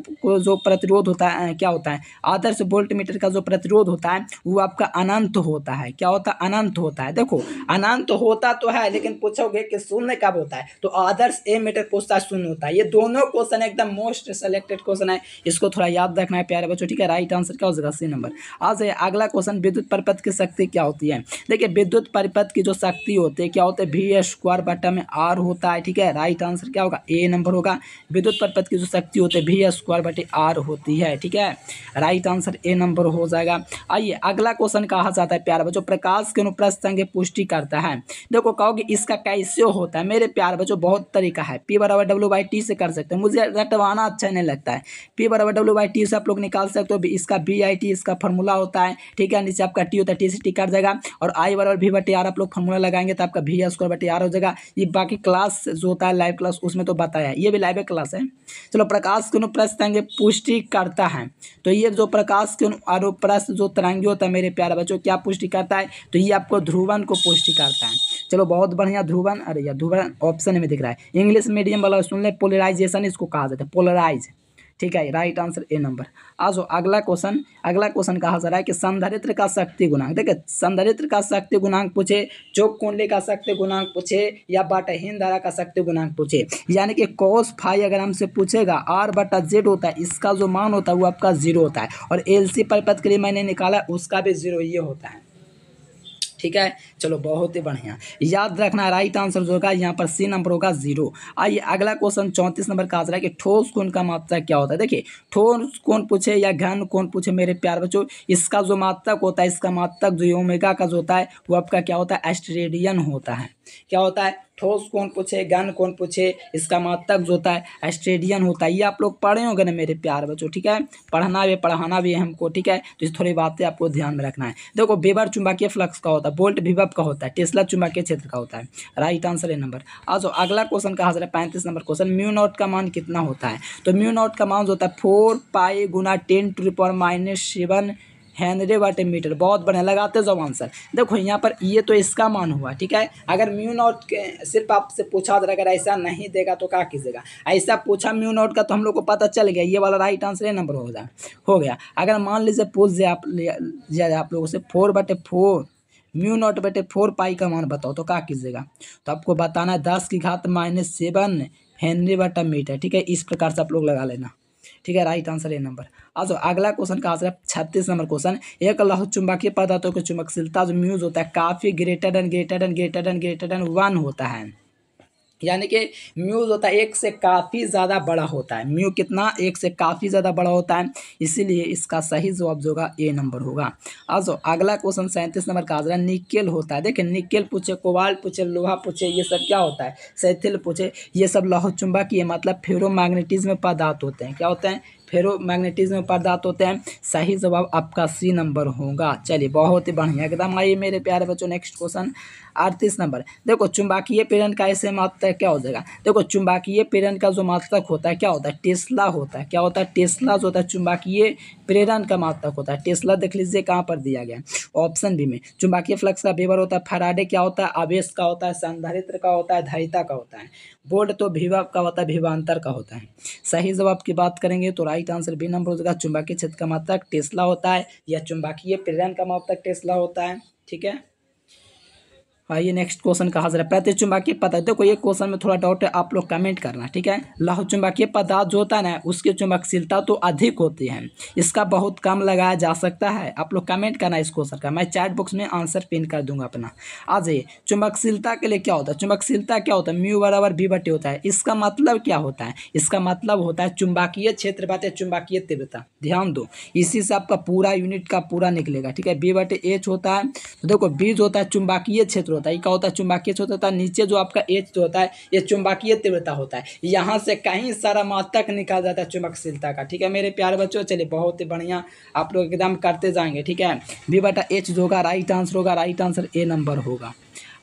जो प्रतिरोध होता है क्या होता है आदर्श बोल्ट मीटर का जो प्रतिरोध होता है वो आपका अनंत होता है क्या होता है अनंत होता है देखो अनंत होता तो है लेकिन पूछोगे कि शून्य कब होता है तो आदर्श ए मीटर पूछताछ शून्य होता है ये दोनों क्वेश्चन एकदम मोस्ट सेलेक्टेड क्वेश्चन है इसको थोड़ा याद रखना है प्यारे बच्चों ठीक है राइट आंसर क्या हो जाएगा सी नंबर आज जाए अगला क्वेश्चन विद्युत परिपथ की शक्ति क्या होती है देखिए विद्युत परिपथ की जो शक्ति होती है क्या होती है वी स्क्वायर बटा में आर होता है ठीक है राइट आंसर क्या होगा ए नंबर होगा विद्युत परिपथ की जो शक्ति होती है वी स्क्वायर बटे आर होती है ठीक है राइट आंसर ए नंबर हो जाएगा आइए अगला क्वेश्चन कहा जाता है प्यारे बच्चों प्रकाश के अनुप्रस्थ संघ पुष्टि करता है देखो कहोगे इसका कैसे होता है मेरे प्यार यार बच्चों बहुत तरीका है पी बराबर डब्ल्यू बाई टी से कर सकते हैं मुझे रटवाना अच्छा नहीं लगता है पी बराबर डब्ल्यू बाई टी से आप लोग निकाल सकते हो इसका बी आई टी इसका फॉर्मूला होता है ठीक है नीचे आपका टी होता है टी से टी कर जाएगा और आई बराबर भी बटे आर आप लोग फॉर्मूला लगाएंगे तो आपका भी स्क्वायर बटे आर हो जाएगा ये बाकी क्लास जो होता है लाइव क्लास उसमें तो बताया ये भी लाइव क्लास है चलो प्रकाश के प्रस तरंगे पुष्टि करता है तो ये जो प्रकाश के आरो जो तरंगे होता है मेरे प्यारे बच्चों क्या पुष्टि करता है तो ये आपको ध्रुवन को पुष्टि करता है चलो बहुत बढ़िया ध्रुवन अरे या ध्रुवन ऑप्शन में दिख रहा है इंग्लिश मीडियम वाला सुन लें पोलराइजेशन इसको कहा जाता है पोलराइज ठीक है राइट आंसर ए नंबर आज अगला क्वेश्चन अगला क्वेश्चन कहा जा रहा है कि संधारित्र का शक्ति गुणांक देखिए संधारित्र का शक्ति गुणांक पूछे चौक कुंडली का शक्ति गुणांक पूछे या बाटहीन धारा का शक्ति गुणांक पूछे यानी कि कॉस फाई अगर हमसे पूछेगा आर बटा जेड होता है इसका जो मान होता है वो आपका जीरो होता है और एल सी के लिए मैंने निकाला उसका भी जीरो ये होता है ठीक है चलो बहुत ही बढ़िया याद रखना राइट आंसर जो होगा यहाँ पर सी नंबर होगा जीरो आइए अगला क्वेश्चन चौंतीस नंबर का आंसर रहा है कि ठोस कोण का मात्रा क्या होता है देखिए ठोस कोण पूछे या घन कोण पूछे मेरे प्यार बच्चों इसका जो मात्रक होता है इसका मात्रक जो योमेगा का जो होता है वो आपका क्या होता है एस्ट्रेडियन होता है क्या होता है ठोस कौन पूछे गन कौन पूछे इसका मातक जो होता है एस्ट्रेडियन होता है ये आप लोग पढ़े होंगे ना मेरे प्यार बच्चों ठीक है पढ़ना भी पढ़ाना भी है हमको ठीक है तो इस थोड़ी बातें आपको ध्यान में रखना है देखो बेबर चुंबकीय फ्लक्स का होता है बोल्ट विभव का होता है टेस्ला चुंबकीय क्षेत्र का होता है राइट आंसर है नंबर आज अगला क्वेश्चन का हाजिर है पैंतीस नंबर क्वेश्चन म्यू नॉट का मान कितना होता है तो म्यू नॉट का मान होता है फोर पाई गुना ten to power minus seven henry वाटे मीटर बहुत बढ़िया लगाते जाओ आंसर देखो यहाँ पर ये तो इसका मान हुआ ठीक है अगर म्यू नॉट सिर्फ आपसे पूछा था अगर ऐसा नहीं देगा तो क्या कीजिएगा ऐसा पूछा म्यू नोट का तो हम लोग को पता चल गया ये वाला राइट आंसर ये नंबर हो गया हो गया अगर मान लीजिए पूछ जाए आप लिया आप लोगों से फोर बटे फोर म्यू नॉट बटे फोर पाई का मान बताओ तो क्या कीजिएगा तो आपको बताना है दस की घात माइनस सेवन हैनरी बटा मीटर ठीक है इस प्रकार से आप लोग लगा लेना ठीक है राइट आंसर ए नंबर आज अगला क्वेश्चन का आंसर है छत्तीस नंबर क्वेश्चन एक लौह चुंबकीय पदार्थों की चुंबकशीलता जो म्यूज होता है काफ़ी greater and greater and greater and greater and one होता है यानी कि म्यू जो होता है एक से काफ़ी ज़्यादा बड़ा होता है म्यू कितना एक से काफ़ी ज़्यादा बड़ा होता है इसीलिए इसका सही जवाब जो होगा ए नंबर होगा आज अगला क्वेश्चन सैंतीस नंबर का है निकेल होता है देखिए निकेल पूछे कोबाल्ट पूछे लोहा पूछे ये सब क्या होता है सैथिल पूछे ये सब लौह की मतलब में पदार्थ होते हैं क्या होते हैं में पदार्थ होते हैं सही जवाब आपका सी नंबर होगा चलिए बहुत ही बढ़िया एकदम आइए मेरे प्यारे बच्चों नेक्स्ट क्वेश्चन अड़तीस नंबर देखो चुंबकीय प्रेरण का ऐसे मात्रक क्या हो जाएगा देखो चुंबकीय प्रेरण का जो मात्रक होता है क्या होता है टेस्ला होता है क्या होता है टेस्ला जो होता है चुंबकीय प्रेरण का मात्रक होता है टेस्ला देख लीजिए कहाँ पर दिया गया ऑप्शन बी में चुंबकीय फ्लक्स का बेबर होता है फराडे क्या होता है आवेश का होता है संधारित्र का होता है धारिता का होता है बोर्ड तो भीवा का होता है विभांतर का होता है सही जवाब की बात करेंगे तो राइट आंसर बी नंबर हो जाएगा चुंबकीय क्षेत्र का मात्रक टेस्ला होता है या चुंबकीय प्रेरण का मात्रक टेस्ला होता है ठीक है ये नेक्स्ट क्वेश्चन कहा जरा प्रति चुंबकीय पदार्थ देखो ये क्वेश्चन में थोड़ा डाउट है आप लोग कमेंट करना ठीक है लौह चुंबकीय पदार्थ जो होता है ना उसकी चुंबकशीलता तो अधिक होती है इसका बहुत कम लगाया जा सकता है आप लोग कमेंट करना इस क्वेश्चन का मैं चैट बॉक्स में आंसर पिन कर दूंगा अपना आ जाइए चुंबकशीलता के लिए क्या होता है चुंबकशीलता क्या होता है म्यू बराबर बी बटे होता है इसका मतलब क्या होता है इसका मतलब होता है चुंबकीय क्षेत्र है चुंबकीय तीव्रता ध्यान दो इसी से आपका पूरा यूनिट का पूरा निकलेगा ठीक है बी बटे एच होता है तो देखो बीज होता है चुंबकीय क्षेत्र होता है क्या होता है चुंबकीय क्षेत्र होता है नीचे जो आपका एच जो होता है ये चुंबकीय तीव्रता होता है यहाँ से कहीं सारा मास तक निकाल जाता है चुंबकशीलता का ठीक है मेरे प्यारे बच्चों चलिए बहुत ही बढ़िया आप लोग एकदम करते जाएंगे ठीक है बी बटा एच जो होगा राइट आंसर होगा राइट आंसर ए नंबर होगा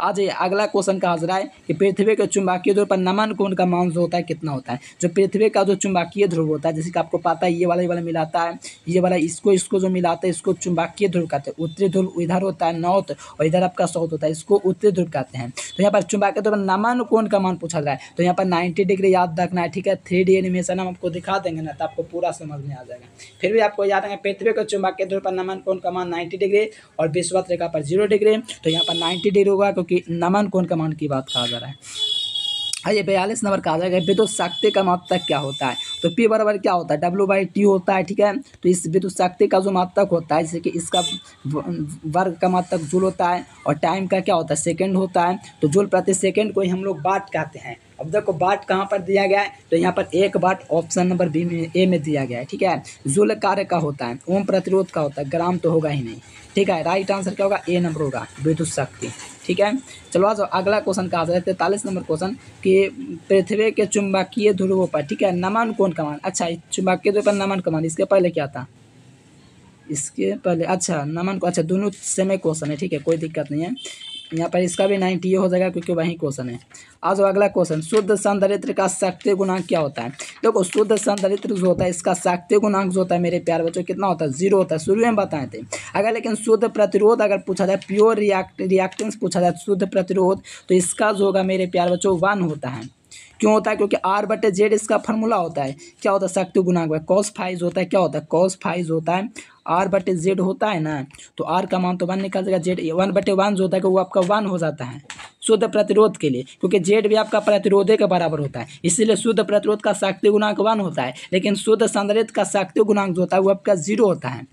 आ जाइए अगला क्वेश्चन का हाजरा है कि पृथ्वी के चुंबकीय ध्रुव पर नमन कोण का मान जो होता है कितना होता है जो पृथ्वी का जो चुंबकीय ध्रुव होता है जैसे कि आपको पता है ये वाला ये वाला मिलाता है ये वाला इसको इसको जो मिलाता है इसको चुंबकीय ध्रुव कहते हैं उत्तरी ध्रुव इधर होता है नॉर्थ और इधर आपका साउथ होता है इसको उत्तरी ध्रुव कहते हैं तो यहाँ पर चुंबकीय ध्रुव नमन कोण का मान पूछा जाए तो यहाँ पर नाइन्टी डिग्री याद रखना है ठीक है थ्री डी एनिमेशन हम आपको दिखा देंगे ना तो आपको पूरा समझ में आ जाएगा फिर भी आपको याद रखें पृथ्वी के चुंबकीय ध्रुव पर नमन कोण का मान नाइन्टी डिग्री और विश्वत रेखा पर जीरो डिग्री तो यहाँ पर नाइन्टी डिग्री होगा क्योंकि नमन कौन कमान की बात कहा जा रहा है हाँ, ये बयालीस नंबर कहा जाएगा विद्युत शक्ति का मात्रक क्या होता है तो पी बराबर क्या होता है डब्ल्यू बाई टी होता है ठीक है तो इस विद्युत शक्ति का जो मात्रक होता है जैसे कि इसका वर्ग का मात्रक जूल होता है और टाइम का क्या होता है सेकेंड होता है तो जूल प्रति सेकेंड को ही हम लोग बात कहते हैं अब देखो बाट कहाँ पर दिया गया है तो यहाँ पर एक बाट ऑप्शन नंबर बी में ए में दिया गया है ठीक है जुल कार्य का होता है ओम प्रतिरोध का होता है ग्राम तो होगा ही नहीं ठीक है राइट आंसर क्या होगा ए नंबर होगा विद्युत शक्ति ठीक है चलो आज अगला क्वेश्चन का आंसर है तैतालीस नंबर क्वेश्चन कि पृथ्वी के चुंबकीय ध्रुवों पर ठीक है नमन कौन कमान अच्छा चुंबकीय ध्रुव पर नमन कमान इसके पहले क्या था इसके पहले अच्छा नमन को अच्छा दोनों समय क्वेश्चन है ठीक है कोई दिक्कत नहीं है यहाँ पर इसका भी नाइन्टी हो जाएगा क्योंकि वही क्वेश्चन है आज अगला क्वेश्चन शुद्ध संदरित्र का शक्ति गुणांक क्या होता है देखो शुद्ध संदरित्र जो होता है इसका शक्ति गुणांक जो होता है मेरे प्यार बच्चों कितना होता है जीरो होता है शुरू में बताए थे अगर लेकिन शुद्ध प्रतिरोध अगर पूछा जाए प्योर रिएक्ट रिएक्टेंस पूछा जाए शुद्ध प्रतिरोध तो इसका जो होगा मेरे प्यार बच्चों वन होता है क्यों होता है क्योंकि आर बटे जेड इसका फॉर्मूला होता है क्या होता है शक्ति गुनाक कॉस फाइज होता है क्या होता है कॉस फाइज होता है आर बटे जेड होता है ना तो आर का मान तो वन निकल जाएगा जेड वन बटे वन जो होता है वो आपका वन हो जाता है शुद्ध प्रतिरोध के लिए क्योंकि जेड भी आपका प्रतिरोधे के बराबर होता है इसीलिए शुद्ध प्रतिरोध का शक्ति गुनाक वन होता है लेकिन शुद्ध संदरित का शक्ति गुनाक जो होता है वो आपका जीरो होता है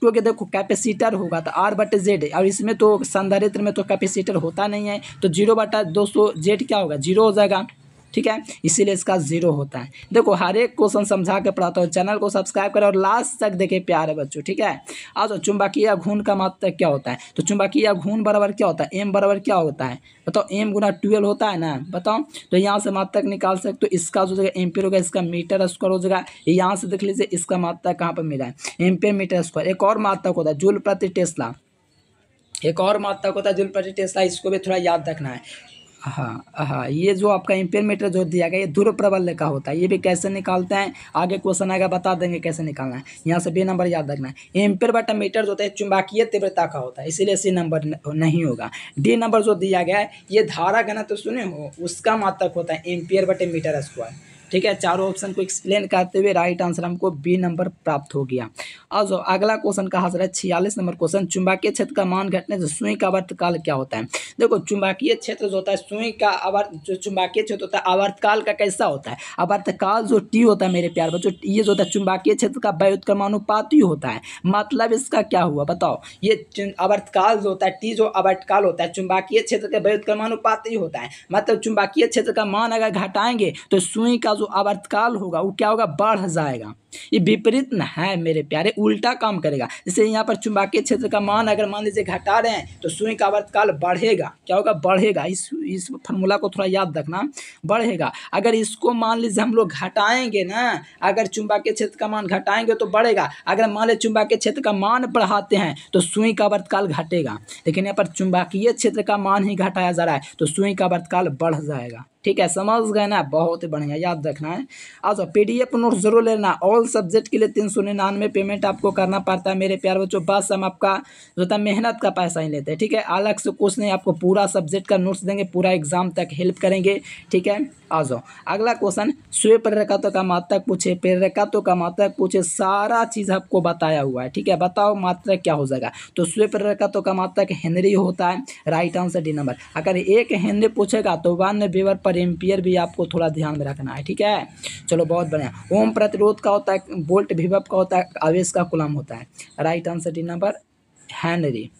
क्योंकि देखो कैपेसिटर होगा तो आर बटे जेड और इसमें तो संधारित्र में तो कैपेसिटर होता नहीं है तो जीरो बटा दो सौ जेड क्या होगा जीरो हो जाएगा ठीक है इसीलिए इसका जीरो होता है देखो हर एक क्वेश्चन समझा के पढ़ाता हूँ चैनल को सब्सक्राइब करें और लास्ट तक देखें प्यारे बच्चों ठीक है आज चुंबकीय घून का मात्रा क्या होता है तो चुंबकीय घून बराबर क्या होता है एम बराबर क्या होता है बताओ एम गुना ट्वेल्व होता है ना बताओ तो यहाँ से मात्रक निकाल सकते हो तो इसका जो जगह एम्पियर होगा इसका मीटर स्क्वायर हो जाएगा यहाँ से देख लीजिए इसका मात्रा कहाँ पर मिला है एम्पियर मीटर स्क्वायर एक और मात्रक होता है जूल प्रति टेस्ला एक और मात्रक होता है जूल प्रति टेस्ला इसको भी थोड़ा याद रखना है हाँ हाँ ये जो आपका एम्पियर मीटर जो दिया गया ये ध्रुव प्रबल का होता है ये भी कैसे निकालते हैं आगे क्वेश्चन आएगा बता देंगे कैसे निकालना है यहाँ से बी नंबर याद रखना है एम्पियर बटा मीटर जो होता है चुंबकीय तीव्रता का होता है इसीलिए सी नंबर नहीं होगा डी नंबर जो दिया गया है ये धारा घनत्व तो सुने हो उसका मात्रक होता है एम्पियर बटे मीटर स्क्वायर ठीक है चारों ऑप्शन को एक्सप्लेन करते हुए राइट आंसर हमको बी नंबर प्राप्त हो गया अब अगला क्वेश्चन का हाजिर है छियालीस नंबर क्वेश्चन चुंबकीय क्षेत्र का मान घटने से सुई का आवर्तकाल क्या होता है देखो चुंबकीय क्षेत्र जो होता है सुई का आवर्त जो चुंबकीय क्षेत्र होता है आवर्तकाल का कैसा होता है आवर्तकाल जो टी होता है मेरे प्यार बच्चों ये जो होता है चुंबकीय क्षेत्र का व्युत्क्रमानुपात ही होता है मतलब इसका क्या हुआ बताओ ये आवर्तकाल जो होता है टी जो आवर्तकाल होता है चुंबकीय क्षेत्र का व्युत्क्रमानुपात ही होता है मतलब चुंबकीय क्षेत्र का मान अगर घटाएंगे तो सुई का जो आवर्तकाल होगा वो क्या होगा बढ़ जाएगा ये विपरीत न है मेरे प्यारे उल्टा काम करेगा जैसे यहाँ पर चुंबकीय क्षेत्र का मान अगर मान लीजिए घटा रहे हैं तो सुई का आवर्तकाल बढ़ेगा क्या होगा बढ़ेगा इस इस फॉर्मूला को थोड़ा याद रखना बढ़ेगा अगर इसको मान लीजिए हम लोग घटाएंगे ना अगर चुंबकीय क्षेत्र का मान घटाएंगे तो बढ़ेगा अगर मान लीजिए चुंबकीय क्षेत्र का मान बढ़ाते हैं तो सुई का आवर्तकाल घटेगा लेकिन यहाँ पर चुंबकीय क्षेत्र का मान ही घटाया जा रहा है तो सुई का आवर्तकाल बढ़ जाएगा ठीक है समझ गए ना बहुत बढ़िया याद रखना है अच्छा पीडीएफ नोट जरूर लेना और ऑल सब्जेक्ट के लिए तीन सौ निन्यानवे पेमेंट आपको करना पड़ता है मेरे प्यार बच्चों बस हम आपका जो था मेहनत का पैसा ही लेते हैं ठीक है अलग से कुछ नहीं आपको पूरा सब्जेक्ट का नोट्स देंगे पूरा एग्जाम तक हेल्प करेंगे ठीक है आ जाओ अगला क्वेश्चन स्वे प्रेरकत्व तो का मात्रक पूछे प्रेरकत्व का मात्रक पूछे सारा चीज़ आपको बताया हुआ है ठीक है बताओ मात्रक क्या हो जाएगा तो स्वे प्रेरकत्व का मात्रक हेनरी होता है राइट आंसर डी नंबर अगर एक हेनरी पूछेगा तो वन वेवर पर एम्पियर भी आपको थोड़ा ध्यान में रखना है ठीक है चलो बहुत बढ़िया ओम प्रतिरोध का होता होता है बोल्ट विभव का होता है आवेश का कुलाम होता है right answer D number henry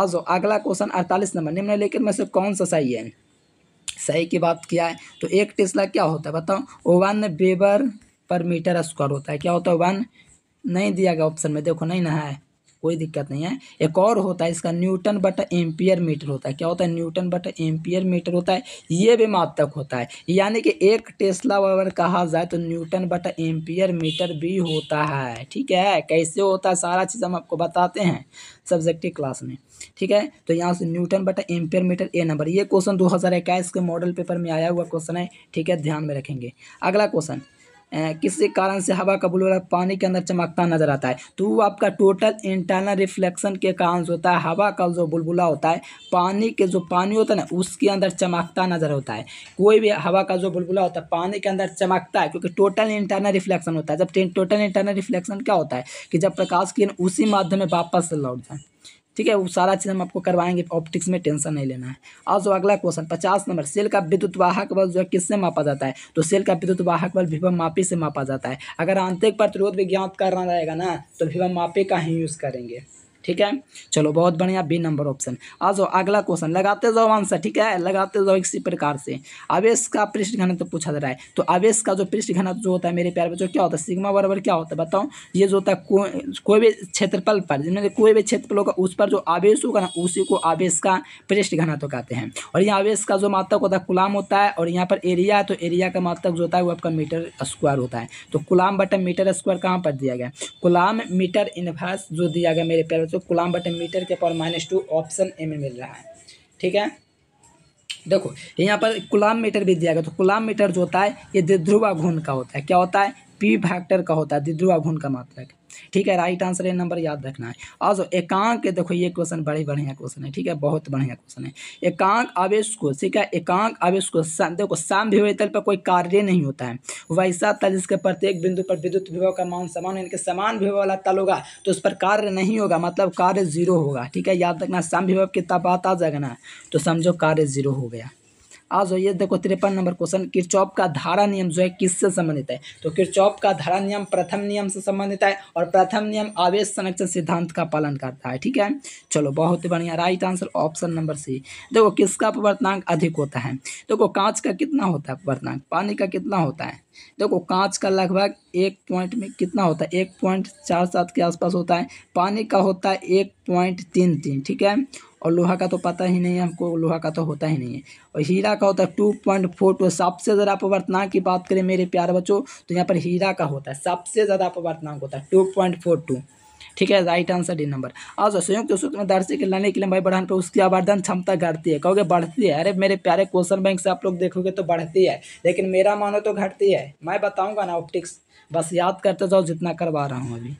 आज अगला क्वेश्चन अड़तालीस नंबर निम्नलिखित में से कौन सा सही है सही की बात किया है तो एक टेस्ला क्या होता है बताओ one weber per metre square होता है क्या होता है वन नहीं दिया गया ऑप्शन में देखो नहीं ना है कोई दिक्कत नहीं है एक और होता है इसका न्यूटन बट एम्पियर मीटर होता है क्या होता है न्यूटन बट एम्पियर मीटर होता है ये भी मापतक होता है यानी कि एक टेस्ला अगर कहा जाए तो न्यूटन बट एम्पियर मीटर भी होता है ठीक है कैसे होता है सारा चीज़ हम आपको बताते हैं सब्जेक्टिव क्लास में ठीक है तो यहाँ से न्यूटन बट एम्पियर मीटर ए नंबर ये क्वेश्चन दो के मॉडल पेपर में आया हुआ क्वेश्चन है ठीक है ध्यान में रखेंगे अगला क्वेश्चन किस कारण से हवा का बुलबुला पानी के अंदर चमकता नजर आता है तो वो आपका टोटल इंटरनल रिफ्लेक्शन के कारण होता है हवा का जो बुलबुला होता है पानी के जो पानी होता है ना उसके अंदर चमकता नजर होता है कोई भी हवा का जो बुलबुला होता है पानी के अंदर चमकता है क्योंकि टोटल इंटरनल रिफ्लेक्शन होता है जब टोटल इंटरनल रिफ्लेक्शन क्या होता है कि जब प्रकाश की उसी माध्यम में वापस लौट जाए ठीक है वो सारा चीज़ हम आपको करवाएंगे ऑप्टिक्स में टेंशन नहीं लेना है और जो अगला क्वेश्चन पचास नंबर सेल का विद्युत वाहक बल जो है किससे मापा जाता है तो सेल का विद्युत वाहक बल विभव मापी से मापा जाता है अगर आंतरिक प्रतिरोध भी ज्ञात करना रहेगा ना तो विभव मापी का ही यूज़ करेंगे ठीक है चलो बहुत बढ़िया बी नंबर ऑप्शन आ जाओ अगला क्वेश्चन लगाते जाओ आंसर ठीक है लगाते जाओ इसी प्रकार से आवेश का पृष्ठ घनत्व तो पूछा जा रहा है तो आवेश का जो पृष्ठ घनत्व जो होता है मेरे प्यार बच्चों क्या होता है सिग्मा बराबर क्या होता है बताओ ये जो होता है को, कोई भी क्षेत्रफल पर जिनमें कोई भी क्षेत्रफल होगा उस पर जो आवेश होगा ना उसी को आवेश का पृष्ठ घनत्व कहते हैं और यहाँ आवेश का जो मात्रक होता है कुलाम होता है और यहाँ पर एरिया है तो एरिया का मात्रक जो होता है वो आपका मीटर स्क्वायर होता है तो कुलाम बटन मीटर स्क्वायर कहाँ पर दिया गया कुलाम मीटर इनवर्स जो दिया गया मेरे प्यार दोस्तों कुलाम बटे मीटर के power minus two option A में मिल रहा है ठीक है देखो यहाँ पर कुलाम मीटर भी दिया गया तो गुलाम मीटर जो होता है ये दिध्रुवा घुन का होता है क्या होता है पी फैक्टर का होता है दिध्रुवा घुन का मात्रा मतलब ठीक है राइट आंसर है नंबर याद रखना है आज एकांक देखो ये क्वेश्चन बड़े बढ़िया क्वेश्चन है ठीक है बहुत बढ़िया क्वेश्चन है एकांक आवेश को ठीक है एकांक आवेश को देखो साम्य तल पर कोई कार्य नहीं होता है वैसा तल जिसके प्रत्येक बिंदु पर विद्युत विभव का मान समान यानी कि समान विभव वाला तल होगा तो उस पर कार्य नहीं होगा मतलब कार्य जीरो होगा ठीक है याद रखना शाम विभव कितना बात आ जाएगा ना तो समझो कार्य जीरो हो गया आ जाइए देखो तिरपन नंबर क्वेश्चन किरचौप का धारा नियम जो है किससे संबंधित है तो किरचौप का धारा नियम प्रथम नियम से संबंधित है और प्रथम नियम आवेश संरक्षण सिद्धांत का पालन करता है ठीक है चलो बहुत ही बढ़िया right answer option number C देखो किसका अपवर्तनांक अधिक होता है देखो कांच का कितना होता है अपवर्तनांक पानी का कितना होता है देखो कांच का लगभग एक पॉइंट में कितना होता है एक पॉइंट चार सात के आसपास होता है पानी का होता है एक पॉइंट तीन तीन ठीक है और लोहा का तो पता ही नहीं है हमको लोहा का तो होता ही नहीं है और हीरा का होता है टू पॉइंट फोर टू सबसे ज़्यादा अपवर्तनांक की बात करें मेरे प्यार बच्चों तो यहाँ पर हीरा का होता है सबसे ज़्यादा अपवर्तनांक होता है टू पॉइंट फोर टू ठीक है राइट आंसर डी नंबर आज संयुक्त सूत्र में दर्शी के लाने के लिए भाई बढ़ान पर उसकी आवर्धन क्षमता घटती है कहोगे बढ़ती है अरे मेरे प्यारे क्वेश्चन बैंक से आप लोग देखोगे तो बढ़ती है लेकिन मेरा मानो तो घटती है मैं बताऊँगा ना ऑप्टिक्स बस याद करते जाओ जितना करवा रहा हूँ अभी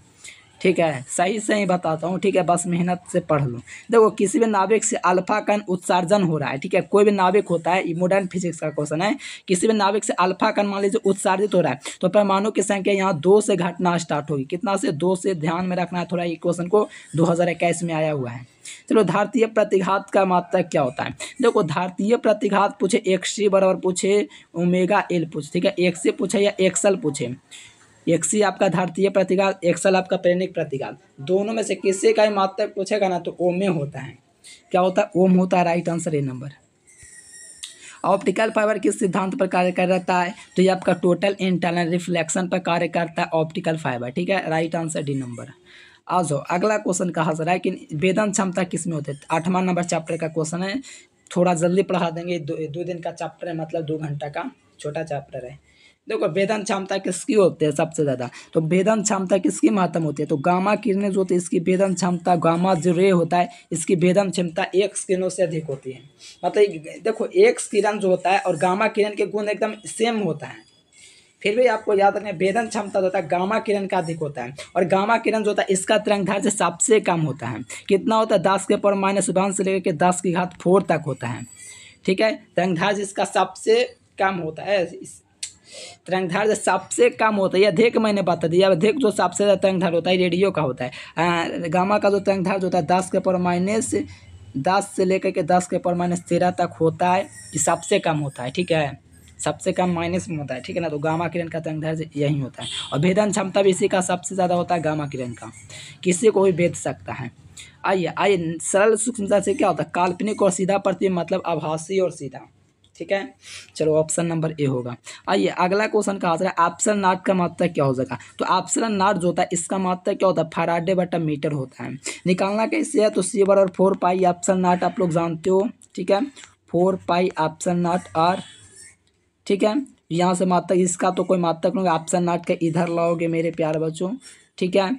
ठीक है सही सही बताता हूँ ठीक है बस मेहनत से पढ़ लो देखो किसी भी नाविक से अल्फा कण उत्सर्जन हो रहा है ठीक है कोई भी नाविक होता है ये मॉडर्न फिजिक्स का क्वेश्चन है किसी भी नाविक से अल्फा कण मान लीजिए उत्सर्जित हो रहा है तो परमाणु की संख्या यहाँ दो से घटना स्टार्ट होगी कितना से दो से ध्यान में रखना है थोड़ा ये क्वेश्चन को दो में आया हुआ है चलो धारतीय प्रतिघात का मात्रा क्या होता है देखो धारतीय प्रतिघात पूछे एक्सी बराबर पूछे ओमेगा एल पूछे ठीक है एक से पूछे या एक्सल पूछे एक्सी आपका धारतीय प्रतिकाल एक्सल आपका प्रेरणिक प्रतिकाल दोनों में से किसी का ही मात्र पूछेगा ना तो ओम में होता है क्या होता है ओम होता है right answer A number optical fibre किस सिद्धांत पर कार्य करता है तो ये आपका टोटल इंटरनल रिफ्लेक्शन पर कार्य करता है ऑप्टिकल फाइबर ठीक है राइट आंसर डी नंबर आ जाओ अगला क्वेश्चन कहा जा रहा है कि वेदन क्षमता किस में होती है आठवां नंबर चैप्टर का क्वेश्चन है थोड़ा जल्दी पढ़ा देंगे दो, दो दिन का चैप्टर है मतलब दो घंटा का छोटा चैप्टर है देखो वेदन क्षमता किसकी होती है सबसे ज़्यादा तो वेदन क्षमता किसकी महत्तम होती है तो गामा किरणें जो होती है इसकी वेदन क्षमता गामा जो रे होता है इसकी वेदन क्षमता एक्स किरणों से अधिक होती है मतलब देखो एक्स किरण जो होता है और गामा किरण के गुण एकदम सेम होता है फिर भी आपको याद रखना वेदन क्षमता जो होता है गामा किरण का अधिक होता है और गामा किरण जो होता है इसका तिरंगधार से सबसे कम होता है कितना होता है दस के पर माइनस वन से लेकर के दस की घात फोर तक होता है ठीक है तरंगधार इसका सबसे कम होता है इस तरंगधार जो सबसे कम होता है अधिक मैंने बता दिया अधिक जो सबसे ज़्यादा तरंगधार होता है रेडियो का होता है गामा का जो तरंगधार जो होता है दस के पर माइनस दस से लेकर के दस के पर माइनस तेरह तक होता है कि सबसे कम होता है ठीक है सबसे कम माइनस में होता है ठीक है ना तो गामा किरण का तरंगधार यही होता है और भेदन क्षमता भी इसी का सबसे ज़्यादा होता है गामा किरण का किसी को भी भेद सकता है आइए आइए सरल सूक्ष्मता से क्या होता है काल्पनिक और सीधा प्रतिबिंब मतलब आभासी और सीधा ठीक है चलो ऑप्शन नंबर ए होगा आइए अगला क्वेश्चन का आंसर है ऑप्शन नाट का मात्रा क्या हो जाएगा तो ऑप्शन नाट जो होता है इसका मात्रा क्या होता है फराडे बटा मीटर होता है निकालना कैसे है तो सीवर और फोर पाई ऑप्शन नाट आप लोग जानते हो ठीक है four pi option naught R ठीक है यहाँ से मात्रक इसका तो कोई मात्रक नहीं ऑप्शन नाट का इधर लाओगे मेरे प्यार बच्चों ठीक है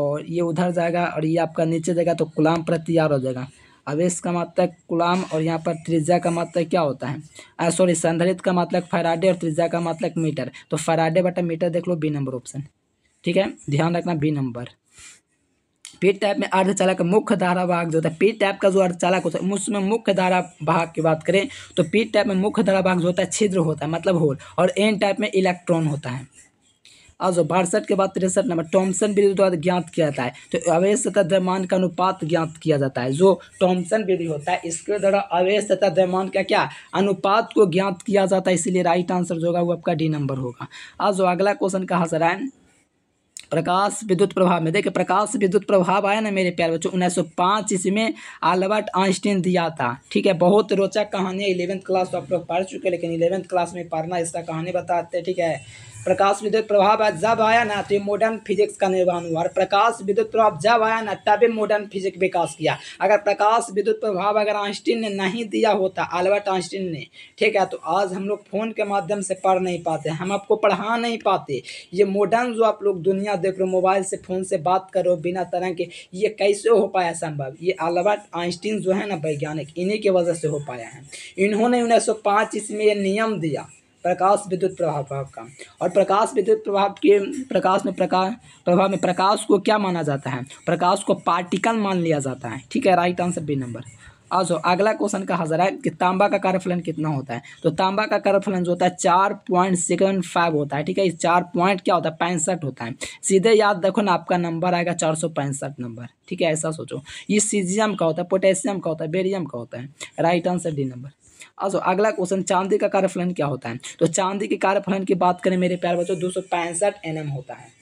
और ये उधर जाएगा और ये आपका नीचे जाएगा तो गुलाम प्रत्यार हो जाएगा अवेश का मात्रक मतलब गुलाम और यहाँ पर त्रिज्या का मात्रक मतलब क्या होता है सॉरी संधारित का मात्रक मतलब फराडे और त्रिज्या का मात्रक मीटर तो फराडे बटा मीटर देख लो बी नंबर ऑप्शन ठीक है ध्यान रखना बी नंबर पीट टाइप में अर्धचालक मुख्य धारा भाग जो होता है पीट टाइप का जो अर्धचालक होता है उसमें मुख्य धारा भाग की बात करें तो पीट टाइप में मुख्य धारा भाग जो होता है छिद्र होता है मतलब होल और एन टाइप में इलेक्ट्रॉन होता है आ बासठ के बाद तिरसठ नंबर टॉमसन विधि द्वारा ज्ञात किया जाता है तो अवेश तथा द्रव्यमान का अनुपात ज्ञात किया जाता है जो टॉमसन विधि होता है इसके द्वारा अवेश तथा द्रव्यमान का क्या अनुपात को ज्ञात किया जाता है इसलिए राइट आंसर जो होगा वो आपका डी नंबर होगा आज अगला क्वेश्चन कहाँ सर है प्रकाश विद्युत प्रभाव में देखिए प्रकाश विद्युत प्रभाव आया ना मेरे प्यार बच्चों उन्नीस सौ पाँच ईस्वी में आलबर्ट आइंस्टीन दिया था ठीक है बहुत रोचक कहानी है इलेवंथ क्लास तो आप लोग पढ़ चुके हैं लेकिन इलेवंथ क्लास में पढ़ना इसका कहानी बताते हैं ठीक है प्रकाश विद्युत प्रभाव जब आया ना तो मॉडर्न फिजिक्स का निर्माण हुआ और प्रकाश विद्युत प्रभाव जब आया ना तभी मॉडर्न फिजिक्स विकास किया अगर प्रकाश विद्युत प्रभाव अगर आइंस्टीन ने नहीं दिया होता अल्बर्ट आइंस्टीन ने ठीक है तो आज हम लोग फ़ोन के माध्यम से पढ़ नहीं पाते हम आपको पढ़ा नहीं पाते ये मॉडर्न जो आप लोग दुनिया देख रहे हो मोबाइल से फ़ोन से बात करो बिना तरह के ये कैसे हो पाया संभव ये अल्बर्ट आइंस्टीन जो है ना वैज्ञानिक इन्हीं की वजह से हो पाया है इन्होंने उन्नीस सौ ईस्वी में ये नियम दिया प्रकाश विद्युत प्रभाव प्रभाव का और प्रकाश विद्युत प्रभाव के प्रकाश में प्रकाश प्रभाव में प्रकाश को क्या माना जाता है प्रकाश को पार्टिकल मान लिया जाता है ठीक है राइट आंसर बी नंबर आजो अगला क्वेश्चन का हजार है कि तांबा का कार्यफलन कितना होता है तो तांबा का कार्यफलन जो होता है चार पॉइंट सेवन फाइव होता है ठीक है इस चार पॉइंट क्या होता है पैंसठ होता है सीधे याद रखो ना आपका नंबर आएगा चार सौ पैंसठ नंबर ठीक है ऐसा सोचो ये सीजियम का होता है पोटेशियम का होता है बेरियम का होता है राइट आंसर डी नंबर अच्छा अगला क्वेश्चन चांदी का कार्यफलन क्या होता है तो चांदी के कार्यफलन की बात करें मेरे प्यार बच्चों दो सौ होता है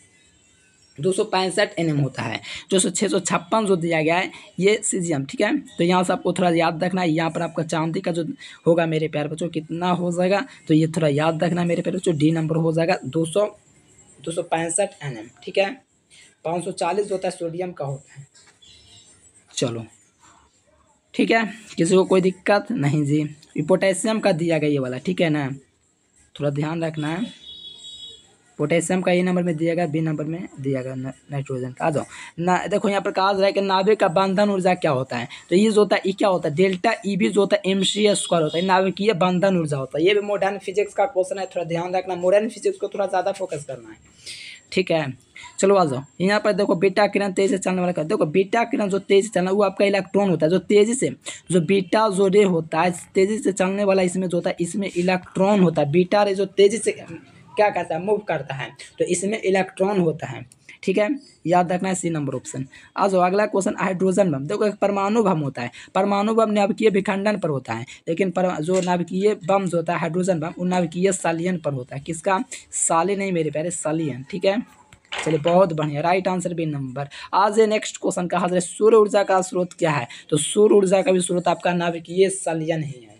दो सौ पैंसठ एन एम होता है जो सौ छः सौ छप्पन जो दिया गया है ये एम ठीक है तो यहाँ से आपको थोड़ा याद रखना है यहाँ पर आपका चांदी का जो होगा मेरे प्यार बच्चों कितना हो जाएगा तो ये थोड़ा याद रखना है मेरे प्यार बच्चों डी नंबर हो जाएगा दो सौ दो सौ पैंसठ एन एम ठीक है पाँच सौ चालीस जो होता है सोडियम का होता है चलो ठीक है किसी को कोई दिक्कत नहीं जी ये पोटेशियम का दिया गया ये वाला ठीक है ना थोड़ा ध्यान रखना है पोटेशियम का ए नंबर में दिया गया बी नंबर में दिया गया नाइट्रोजन का आ जाओ ना देखो यहाँ पर कहा जा रहा है कि नाभिक का बंधन ऊर्जा क्या होता है तो ये जो होता है ये क्या होता है डेल्टा ई बी जो होता है एम सी स्क्वायर होता है नाभिकीय बंधन ऊर्जा होता है ये भी मॉडर्न फिजिक्स का क्वेश्चन है थोड़ा ध्यान रखना मॉडर्न फिजिक्स को थोड़ा ज़्यादा फोकस करना है ठीक है चलो आ जाओ यहाँ पर देखो बीटा किरण तेजी से चलने वाला का देखो बीटा किरण जो तेजी से चलना वो आपका इलेक्ट्रॉन होता है जो तेजी से जो बीटा जो रे होता है तेजी से चलने वाला इसमें जो होता है इसमें इलेक्ट्रॉन होता है बीटा रे जो तेजी से क्या करता है मूव करता है तो इसमें इलेक्ट्रॉन होता है ठीक है याद रखना है सी नंबर ऑप्शन आ जाओ अगला क्वेश्चन हाइड्रोजन बम देखो एक परमाणु बम होता है परमाणु बम नाभिकीय विखंडन पर होता है लेकिन पर जो नाभिकीय बम जो होता है हाइड्रोजन बम वो नाभिकीय सालियन पर होता है किसका साली नहीं मेरे प्यारे सालियन ठीक है चलिए बहुत बढ़िया राइट आंसर भी नंबर आज ये नेक्स्ट क्वेश्चन का हाजिर सूर्य ऊर्जा का स्रोत क्या है तो सूर्य ऊर्जा का भी स्रोत आपका नाभिकीय सलियन ही है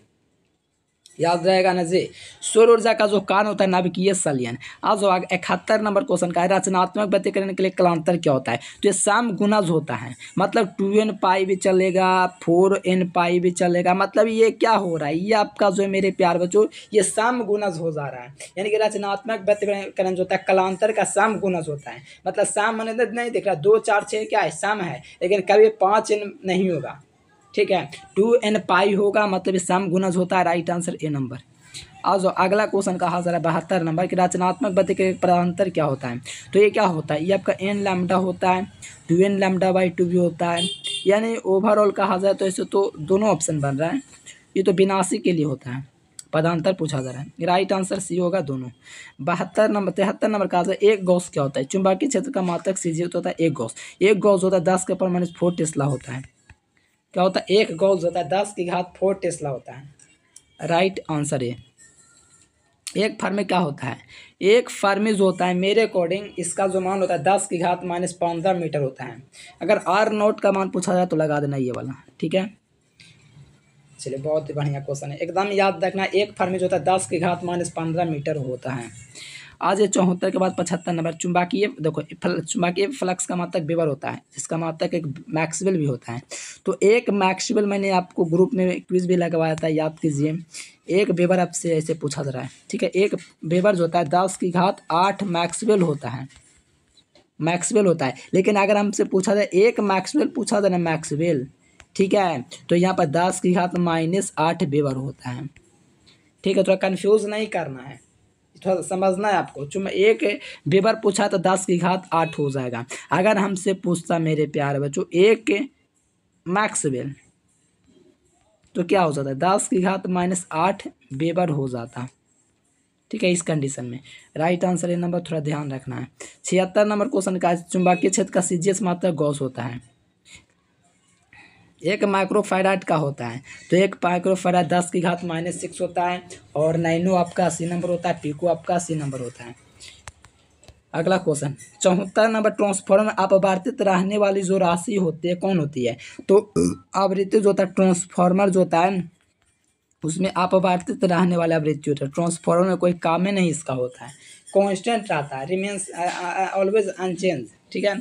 याद रहेगा ना जी सौर ऊर्जा का जो कारण होता है नाभिकीय सलियन आज जो आगे इकहत्तर नंबर क्वेश्चन का है रचनात्मक व्यतिकरण के लिए कलांतर क्या होता है तो ये सम गुनज होता है मतलब टू एन पाई भी चलेगा फोर एन पाई भी चलेगा मतलब ये क्या हो रहा है ये आपका जो है मेरे प्यार बच्चों ये सम गुनज हो जा रहा है यानी कि रचनात्मक व्यतिकरण जो होता है कलांतर का सम गुनज होता है मतलब सम मैंने नहीं देख रहा दो चार छः क्या है सम है लेकिन कभी पाँच एन नहीं होगा ठीक है टू एन पाई होगा मतलब सम गुनज होता है राइट आंसर ए नंबर आ जाओ अगला क्वेश्चन कहा जा रहा है बहत्तर नंबर की रचनात्मक बद के प्रांतर क्या होता है तो ये क्या होता है ये आपका एन लैमडा होता है two N lambda by two भी होता है यानी ओवरऑल कहा जाए तो ऐसे तो दोनों ऑप्शन बन रहा है ये तो बिनासी के लिए होता है पदांतर पूछा जा रहा है राइट आंसर सी होगा दोनों बहत्तर नंबर तिहत्तर नंबर कहा जाए एक गौस क्या होता है चुंबकीय क्षेत्र का मात्रक सीजी तो होता है एक गौस एक गौस होता है दस के ऊपर माइनस फोर टेस्ला होता है क्या होता है एक गोल्स होता है दस की घात फोर टेस्ला होता है राइट आंसर ये एक फर्मी क्या होता है एक फर्मी जो होता है मेरे अकॉर्डिंग इसका जो मान होता है दस की घात माइनस पंद्रह मीटर होता है अगर आर नोट का मान पूछा जाए तो लगा देना ये वाला ठीक है चलिए बहुत ही बढ़िया क्वेश्चन है एकदम याद रखना एक फर्मी जो होता है दस की घात माइनस पंद्रह मीटर होता है आज ये चौहत्तर के बाद पचहत्तर नंबर चुंबाकीय देखो चुंबाकीय फ्लक्स का मात्रक बेबर होता है जिसका मात्रक एक मैक्सवेल भी होता है तो एक मैक्सवेल मैंने आपको ग्रुप में क्विज भी लगवाया था याद कीजिए एक बेबर आपसे ऐसे पूछा जा रहा है ठीक है एक बेबर जो होता है दस की घात आठ मैक्सवेल होता है मैक्सवेल होता है लेकिन अगर हमसे पूछा जाए एक मैक्सवेल पूछा जाए ना मैक्सवेल ठीक है तो यहाँ पर दस की घात माइनस आठ बेबर होता है ठीक है थोड़ा तो कन्फ्यूज़ नहीं करना है थोड़ा समझना है आपको चुम एक बेबर पूछा तो दस की घात आठ हो जाएगा अगर हमसे पूछता मेरे प्यारे बच्चों एक मैक्सवेल तो क्या हो जाता है दस की घात माइनस आठ बेबर हो जाता ठीक है इस कंडीशन में राइट आंसर ये नंबर थोड़ा ध्यान रखना है छिहत्तर नंबर क्वेश्चन का चुंबकीय क्षेत्र का सीजीएस मात्रा गौस होता है एक माइक्रोफाइराइट का होता है तो एक माइक्रोफाइराइड दस की घात माइनस सिक्स होता है और नाइनो आपका सी नंबर होता है पीको आपका सी नंबर होता है अगला क्वेश्चन चौहत्तर नंबर ट्रांसफॉर्म अपवर्तित रहने वाली जो राशि होती है कौन होती है तो आवृत्ति जो होता है ट्रांसफॉर्मर जो होता है उसमें अपवर्तित रहने वाला आवृत्ति होता है ट्रांसफॉर्मर में कोई काम ही नहीं इसका होता है कॉन्स्टेंट रहता है रिमेन्स ऑलवेज अनचेंज ठीक है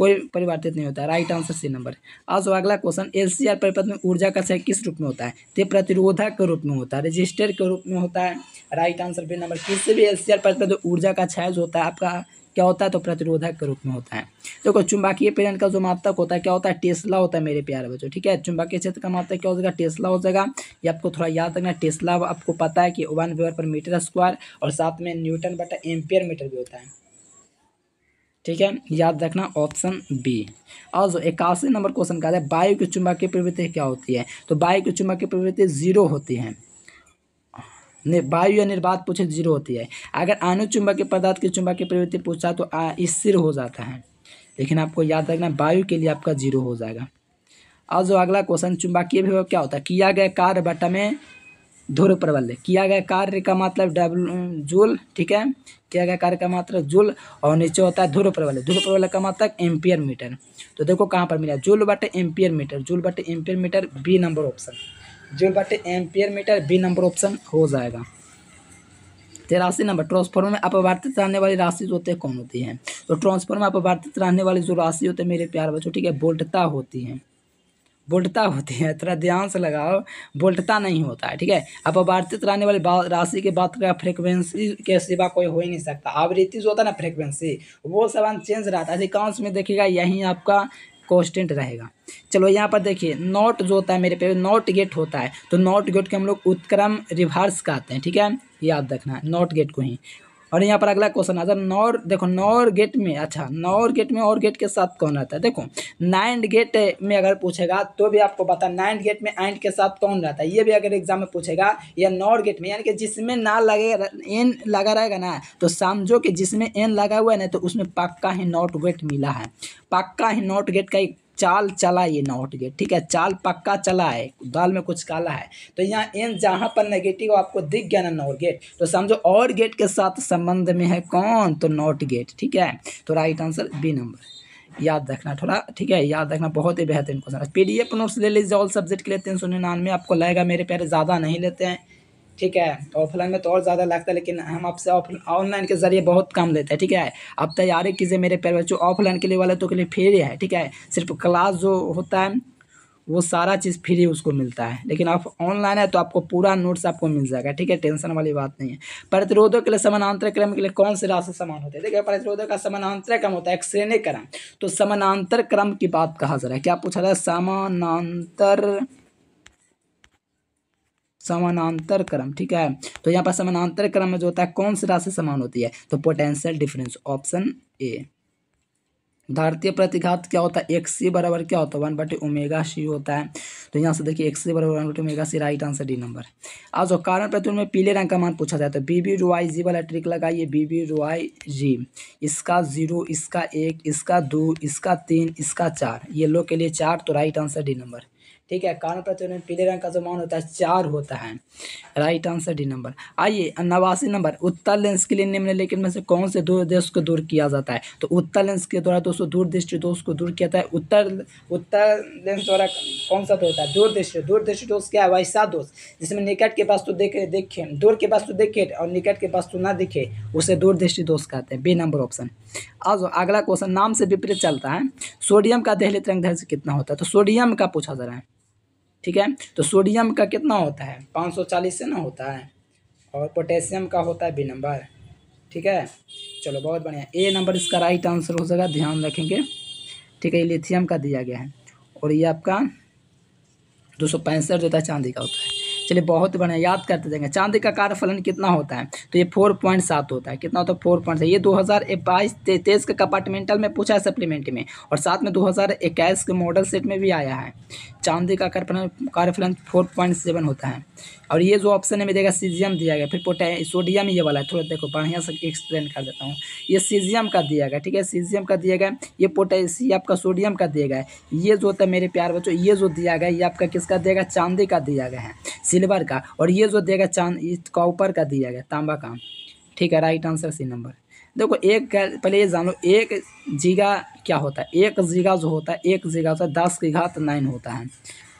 कोई परिवर्तित नहीं होता राइट आंसर सी नंबर आज अगला क्वेश्चन एल सी आर परिपथ में ऊर्जा का क्षय किस रूप में होता है तो प्रतिरोधक के रूप में होता है रजिस्टर के रूप में होता है राइट आंसर बी नंबर किसी भी एल सी आर परिपथ ऊर्जा का क्षय जो होता है आपका क्या होता है तो प्रतिरोधक के रूप में होता है देखो चुंबकीय प्रेरण का जो मापक होता है क्या होता है टेस्ला होता है मेरे प्यारे बच्चों ठीक है चुंबकीय क्षेत्र का मापक क्या हो जाएगा टेस्ला हो जाएगा ये आपको थोड़ा याद रखना टेस्ला आपको पता है कि one weber per metre square और साथ में न्यूटन बटा एम्पियर मीटर भी होता है ठीक है याद रखना ऑप्शन बी और जो इक्यासी नंबर क्वेश्चन का है वायु की चुंबकीय प्रवृत्ति क्या होती है तो वायु की चुंबकीय प्रवृत्ति जीरो होती है वायु या निर्बाध पूछे जीरो होती है अगर अनुचुंबकीय पदार्थ की चुंबकीय प्रवृत्ति पूछा तो स्थिर हो जाता है लेकिन आपको याद रखना वायु के लिए आपका जीरो हो जाएगा और जो अगला क्वेश्चन चुंबकीय विभव क्या होता है किया गया कार्य बटा में ध्रुव प्रबल किया गया कार्य का मतलब डब्ल्यू जूल ठीक है किया गया कार्य का मात्रा मतलब जूल और नीचे होता है ध्रुव प्रबल ध्रुव प्रबल का मात्रा मतलब एम्पियर मीटर तो देखो कहाँ पर मिला जूल बटे एम्पियर मीटर जूल बटे ampere metre B number option joule बटे ampere metre B number option हो जाएगा तेरासी नंबर ट्रांसफॉर्मर में अपवर्तित रहने वाली राशि जो होती है कौन होती है तो ट्रांसफॉर्मर में अपवर्तित रहने वाली जो राशि होती है मेरे प्यार बच्चों ठीक है बोल्टता होती है बोल्टता होते हैं थोड़ा ध्यान से लगाओ बोल्टता नहीं होता है ठीक है अपवर्तित रहने वाली राशि की बात करें फ्रिक्वेंसी के सिवा कोई हो ही नहीं सकता आवृत्ति जो होता है ना फ्रिक्वेंसी वो सामान चेंज रहता है अधिकांश में देखिएगा यही आपका कॉन्स्टेंट रहेगा चलो यहाँ पर देखिए नॉट जो होता है मेरे पे नॉट गेट होता है तो नॉट गेट के हम लोग उत्क्रम रिवर्स कहते हैं ठीक है याद रखना नॉट गेट को ही और यहाँ पर अगला क्वेश्चन आता है नौर देखो नौर गेट में अच्छा नौर गेट में और गेट के साथ कौन रहता है देखो नाइन्ड गेट में अगर पूछेगा तो भी आपको पता नाइन्ड गेट में एंड के साथ कौन रहता है ये भी अगर एग्जाम में पूछेगा या नौर गेट में यानी कि जिसमें ना लगे एन लगा रहेगा ना तो समझो कि जिसमें एन लगा हुआ है ना तो उसमें पक्का ही नॉट गेट मिला है पक्का ही नॉट गेट का एक चाल चला ये नॉट गेट ठीक है चाल पक्का चला है दाल में कुछ काला है तो यहाँ एन जहाँ पर नेगेटिव आपको दिख गया ना नॉट गेट तो समझो और गेट के साथ संबंध में है कौन तो नॉट गेट ठीक है तो राइट आंसर बी नंबर याद रखना थोड़ा ठीक है याद रखना बहुत ही बेहतरीन question P D F notes ले लीजिए ऑल सब्जेक्ट के लिए तीन सौ निन्यानवे आपको लगेगा मेरे प्यारे ज़्यादा नहीं लेते हैं ठीक है ऑफलाइन तो में तो और ज़्यादा लगता है लेकिन हम आपसे ऑनलाइन के ज़रिए बहुत कम लेते हैं ठीक है आप तैयारी कीजिए मेरे प्यार बच्चों ऑफलाइन के लिए वाले तो के लिए फ्री है ठीक है सिर्फ क्लास जो होता है वो सारा चीज़ फ्री उसको मिलता है लेकिन आप ऑनलाइन है तो आपको पूरा नोट्स आपको मिल जाएगा ठीक है टेंशन वाली बात नहीं है प्रतिरोधों के लिए समानांतर क्रम के लिए कौन से राशि समान होते हैं देखिए प्रतिरोधों का समानांतर क्रम होता है एक श्रेणी क्रम तो समानांतर क्रम की बात कहा जा रहा है क्या पूछा जाए समानांतर समानांतर क्रम ठीक है तो यहाँ पर समानांतर क्रम में जो होता है कौन सी राशि समान होती है तो पोटेंशियल डिफरेंस ऑप्शन ए भारतीय प्रतिघात क्या होता है एक्स सी बराबर क्या होता है वन बटे ओमेगा सी होता है तो यहाँ से देखिए एक्स सी बराबर वन बटे omega C right answer D number आज जो कारण प्रतिरोध में पीले रंग का मान पूछा जाए तो बी बी रू आई जी वाला ट्रिक लगाइए बी बी रू आई जी इसका जीरो इसका एक इसका दो इसका तीन इसका चार ये लोग के लिए चार तो राइट आंसर डी नंबर ठीक है कारण प्रतिरोध में पीले रंग का जो मान होता है चार होता है राइट आंसर डी नंबर आइए नवासी नंबर उत्तर लेंस के लिए निम्नलिखित में से कौन से दूर देश को दूर किया जाता है तो उत्तर लेंस के द्वारा दोस्तों दूर दृष्टि दोष तो को दूर किया जाता है उत्तर उत्तर लेंस द्वारा कौन सा होता है दूर दृष्टि दूर दृष्टि दोष क्या है वैसा दोष जिसमें निकट के वस्तु तो देखे देखे दूर के वस्तु तो देखे और निकट के वस्तु ना दिखे उसे दूर दृष्टि दोष कहते हैं बी नंबर ऑप्शन आज अगला क्वेश्चन नाम से विपरीत चलता है सोडियम का दहलित रंग कितना होता है तो सोडियम का पूछा जा रहा है ठीक है तो सोडियम का कितना होता है पाँच सौ चालीस से ना होता है और पोटेशियम का होता है बी नंबर ठीक है चलो बहुत बढ़िया ए नंबर इसका राइट आंसर हो जाएगा ध्यान रखेंगे ठीक है ये लिथियम का दिया गया है और ये आपका दो सौ पैंसठ होता है चांदी का होता है चलिए बहुत बढ़िया याद करते जाएंगे चांदी का कार्यफलन कितना होता है तो ये फोर पॉइंट सात होता है कितना होता है फोर पॉइंट ये दो हज़ार बाईस तेईस के कंपार्टमेंटल में पूछा है सप्लीमेंट में और साथ में दो हज़ार इक्कीस के मॉडल सेट में भी आया है चांदी का कार्बन फोर पॉइंट सेवन होता है और ये जो ऑप्शन है मिलेगा सीजियम दिया गया फिर पोटे सोडियम ये वाला है थोड़ा देखो बढ़िया से एक्सप्लेन कर देता हूँ ये सीजियम का दिया गया ठीक है सीजियम का दिया गया ये ये आपका सोडियम का दिया गया ये जो होता है मेरे प्यार बच्चों ये जो दिया गया ये आपका किसका देगा चांदी का दिया गया है सिल्वर का और ये जो देगा चांद कॉपर का दिया गया तांबा का ठीक है राइट आंसर सी नंबर देखो एक पहले ये जानो एक जीगा क्या होता है एक जीगा जो होता है एक जीगा होता है दस की घात नाइन होता है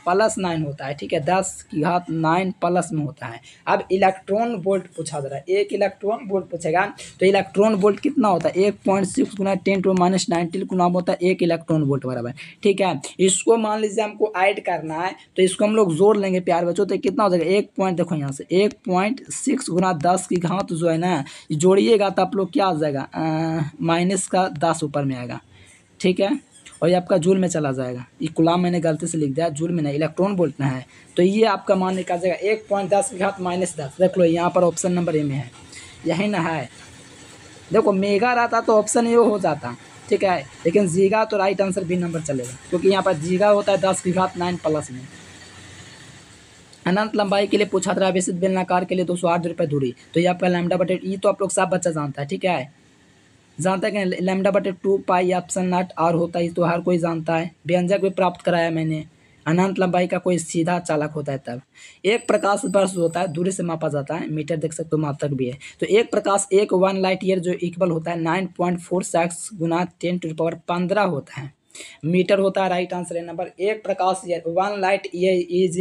प्लस नाइन होता है ठीक है दस की घात नाइन प्लस में होता है अब इलेक्ट्रॉन वोल्ट पूछा जा रहा है एक इलेक्ट्रॉन वोल्ट पूछेगा तो इलेक्ट्रॉन वोल्ट कितना होता है एक पॉइंट सिक्स गुना टेन टू माइनस नाइनटीन गुना होता है एक इलेक्ट्रॉन वोल्ट बराबर ठीक है इसको मान लीजिए हमको ऐड करना है तो इसको हम लोग जोड़ लेंगे प्यार बच्चों तो कितना हो जाएगा एक पॉइंट देखो यहाँ से एक पॉइंट सिक्स गुना दस की घात जो है ना जोड़िएगा तो आप लोग क्या आ जाएगा माइनस का दस ऊपर में आएगा ठीक है और ये आपका जूल में चला जाएगा ये गुलाम मैंने गलती से लिख दिया जूल में नहीं इलेक्ट्रॉन बोलना है तो ये आपका मान निकाल जाएगा एक पॉइंट दस के माइनस दस देख लो यहाँ पर ऑप्शन नंबर ए में है यही ना है देखो मेगा रहता तो ऑप्शन ये हो जाता ठीक है लेकिन जीगा तो राइट आंसर बी नंबर चलेगा क्योंकि यहाँ पर जीगा होता है दस की घात नाइन प्लस में अनंत लंबाई के लिए पूछा था अभिषित बेलनाकार के लिए दो सौ आठ रुपये दूरी तो ये आपका लैमडा बटे ई e तो आप लोग सब बच्चा जानता है ठीक है जानता है कि लेमडा बटे two pi option naught R होता है तो हर कोई जानता है व्यंजक भी प्राप्त कराया मैंने अनंत लंबाई का कोई सीधा चालक होता है तब एक प्रकाश वर्ष होता है दूरी से मापा जाता है मीटर देख सकते हो मात्रक भी है तो एक प्रकाश एक वन लाइट ईयर जो इक्वल होता है नाइन पॉइंट फोर सिक्स गुना टेन टू पावर पंद्रह होता है मीटर होता है राइट आंसर है नंबर एक प्रकाश year one light year is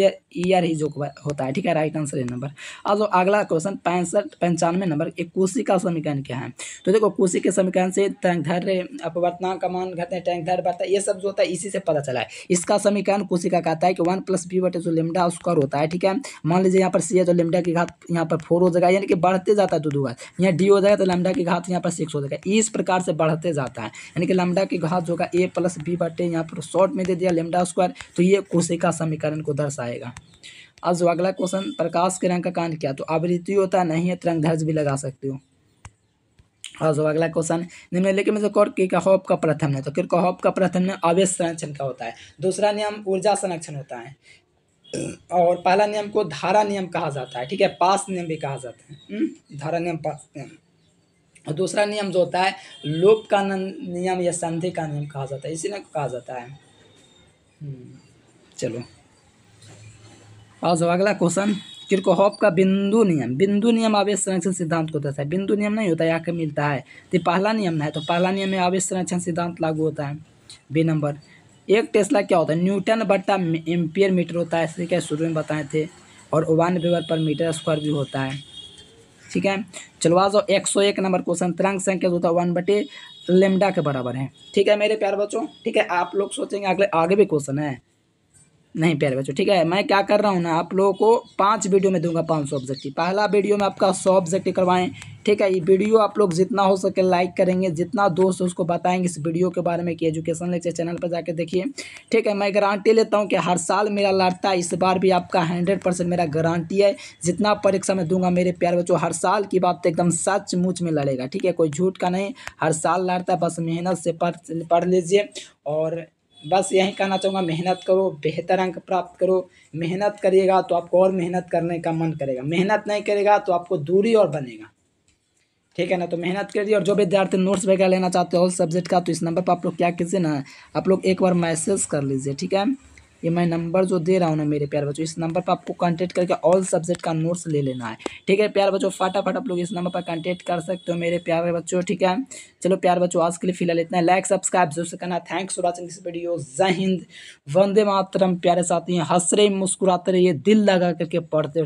year ही जो होता है ठीक है राइट आंसर है नंबर अब अगला क्वेश्चन पैंसठ पंचानवे नंबर एक कुशी का समीकरण क्या है तो देखो कुशी के समीकरण से टैंक टैंकधर अपवर्तना का मान घटते हैं टैंक टैंकधर बढ़ता है ये सब जो होता है इसी से पता चला है इसका समीकरण कुशी का कहता है कि वन प्लस बी बटे जो लिमडा उसका होता है ठीक है मान लीजिए यहाँ पर सी है तो लिमडा की घात यहाँ पर फोर हो जाएगा यानी कि बढ़ते जाता है दो दो घात यहाँ डी हो जाएगा तो लेमडा की घात यहाँ पर सिक्स हो जाएगा इस प्रकार से बढ़ते जाता है यानी कि लेमडा की घात जो होगा ए प्लस बी बटे यहाँ पर शॉर्ट में दे दिया लेमडा स्क्वायर तो ये कोशिका समीकरण को दर्शाएगा अब जो अगला क्वेश्चन प्रकाश के रंग का कांड क्या तो आवृत्ति होता नहीं है तिरंग धर्ज भी लगा सकते हो और जो अगला क्वेश्चन निम्नलिखित में से कौन कहोप का प्रथम है तो फिर कहोप का प्रथम नियम आवेश संरक्षण का होता है दूसरा नियम ऊर्जा संरक्षण होता है और पहला नियम को धारा नियम कहा जाता है ठीक है पास नियम भी कहा जाता है हम्म, धारा नियम पास नियम और दूसरा नियम जो होता है लोप का नियम या संधि का नियम कहा जाता है इसी ने कहा जाता है हम्म, चलो और जो अगला क्वेश्चन किरकोहॉप का बिंदु नियम बिंदु नियम आवेश संरक्षण सिद्धांत को दर्शाता है बिंदु नियम नहीं होता यहाँ के मिलता है तो पहला नियम नहीं है तो पहला नियम में आवेश संरक्षण सिद्धांत लागू होता है बी नंबर एक टेस्ला क्या होता है न्यूटन बट्टा एम्पियर मीटर होता है इसलिए क्या शुरू में बताए थे और one weber per metre square भी होता है ठीक है चलो आ जाओ एक सौ एक नंबर क्वेश्चन तिरंग संख्या जो था वन बटे लेमडा के बराबर है ठीक है मेरे प्यार बच्चों ठीक है आप लोग सोचेंगे अगले आगे भी क्वेश्चन है नहीं प्यारे बच्चों ठीक है मैं क्या कर रहा हूँ ना आप लोगों को पाँच वीडियो में दूंगा पाँच सौ ऑब्जेक्टिव पहला वीडियो में आपका सौ ऑब्जेक्टिव करवाएं ठीक है ये वीडियो आप लोग जितना हो सके लाइक करेंगे जितना दोस्त उसको बताएंगे इस वीडियो के बारे में कि एजुकेशन लेक्चर चैनल पर जाकर देखिए ठीक है मैं गारंटी लेता हूँ कि हर साल मेरा लड़ता है इस बार भी आपका हंड्रेड परसेंट मेरा गारंटी है जितना परीक्षा में दूंगा मेरे प्यार बच्चों हर साल की बात तो एकदम मुच में लड़ेगा ठीक है कोई झूठ का नहीं हर साल लड़ता है बस मेहनत से पढ़ लीजिए और बस यही कहना चाहूँगा मेहनत करो बेहतर अंक प्राप्त करो मेहनत करिएगा तो आपको और मेहनत करने का मन करेगा मेहनत नहीं करेगा तो आपको दूरी और बनेगा ठीक है ना तो मेहनत करिए और जो विद्यार्थी नोट्स वगैरह लेना चाहते हो सब्जेक्ट का तो इस नंबर पर आप लोग क्या कीजिए ना आप लोग एक बार मैसेज कर लीजिए ठीक है ये मैं नंबर जो दे रहा हूँ ना मेरे प्यार बच्चों इस नंबर पर आपको कॉन्टैक्ट करके ऑल सब्जेक्ट का नोट्स ले लेना है ठीक है प्यार बच्चों फटाफट आप लोग इस नंबर पर कॉन्टैक्ट कर सकते हो मेरे प्यार बच्चों ठीक है चलो प्यार बच्चों आज के लिए फिलहाल इतना लाइक सब्सक्राइब जरूर से करना thanks for watching this video Jai Hind वंदे मातरम प्यारे साथी हंस रहे मुस्कुराते रहिए दिल लगा करके पढ़ते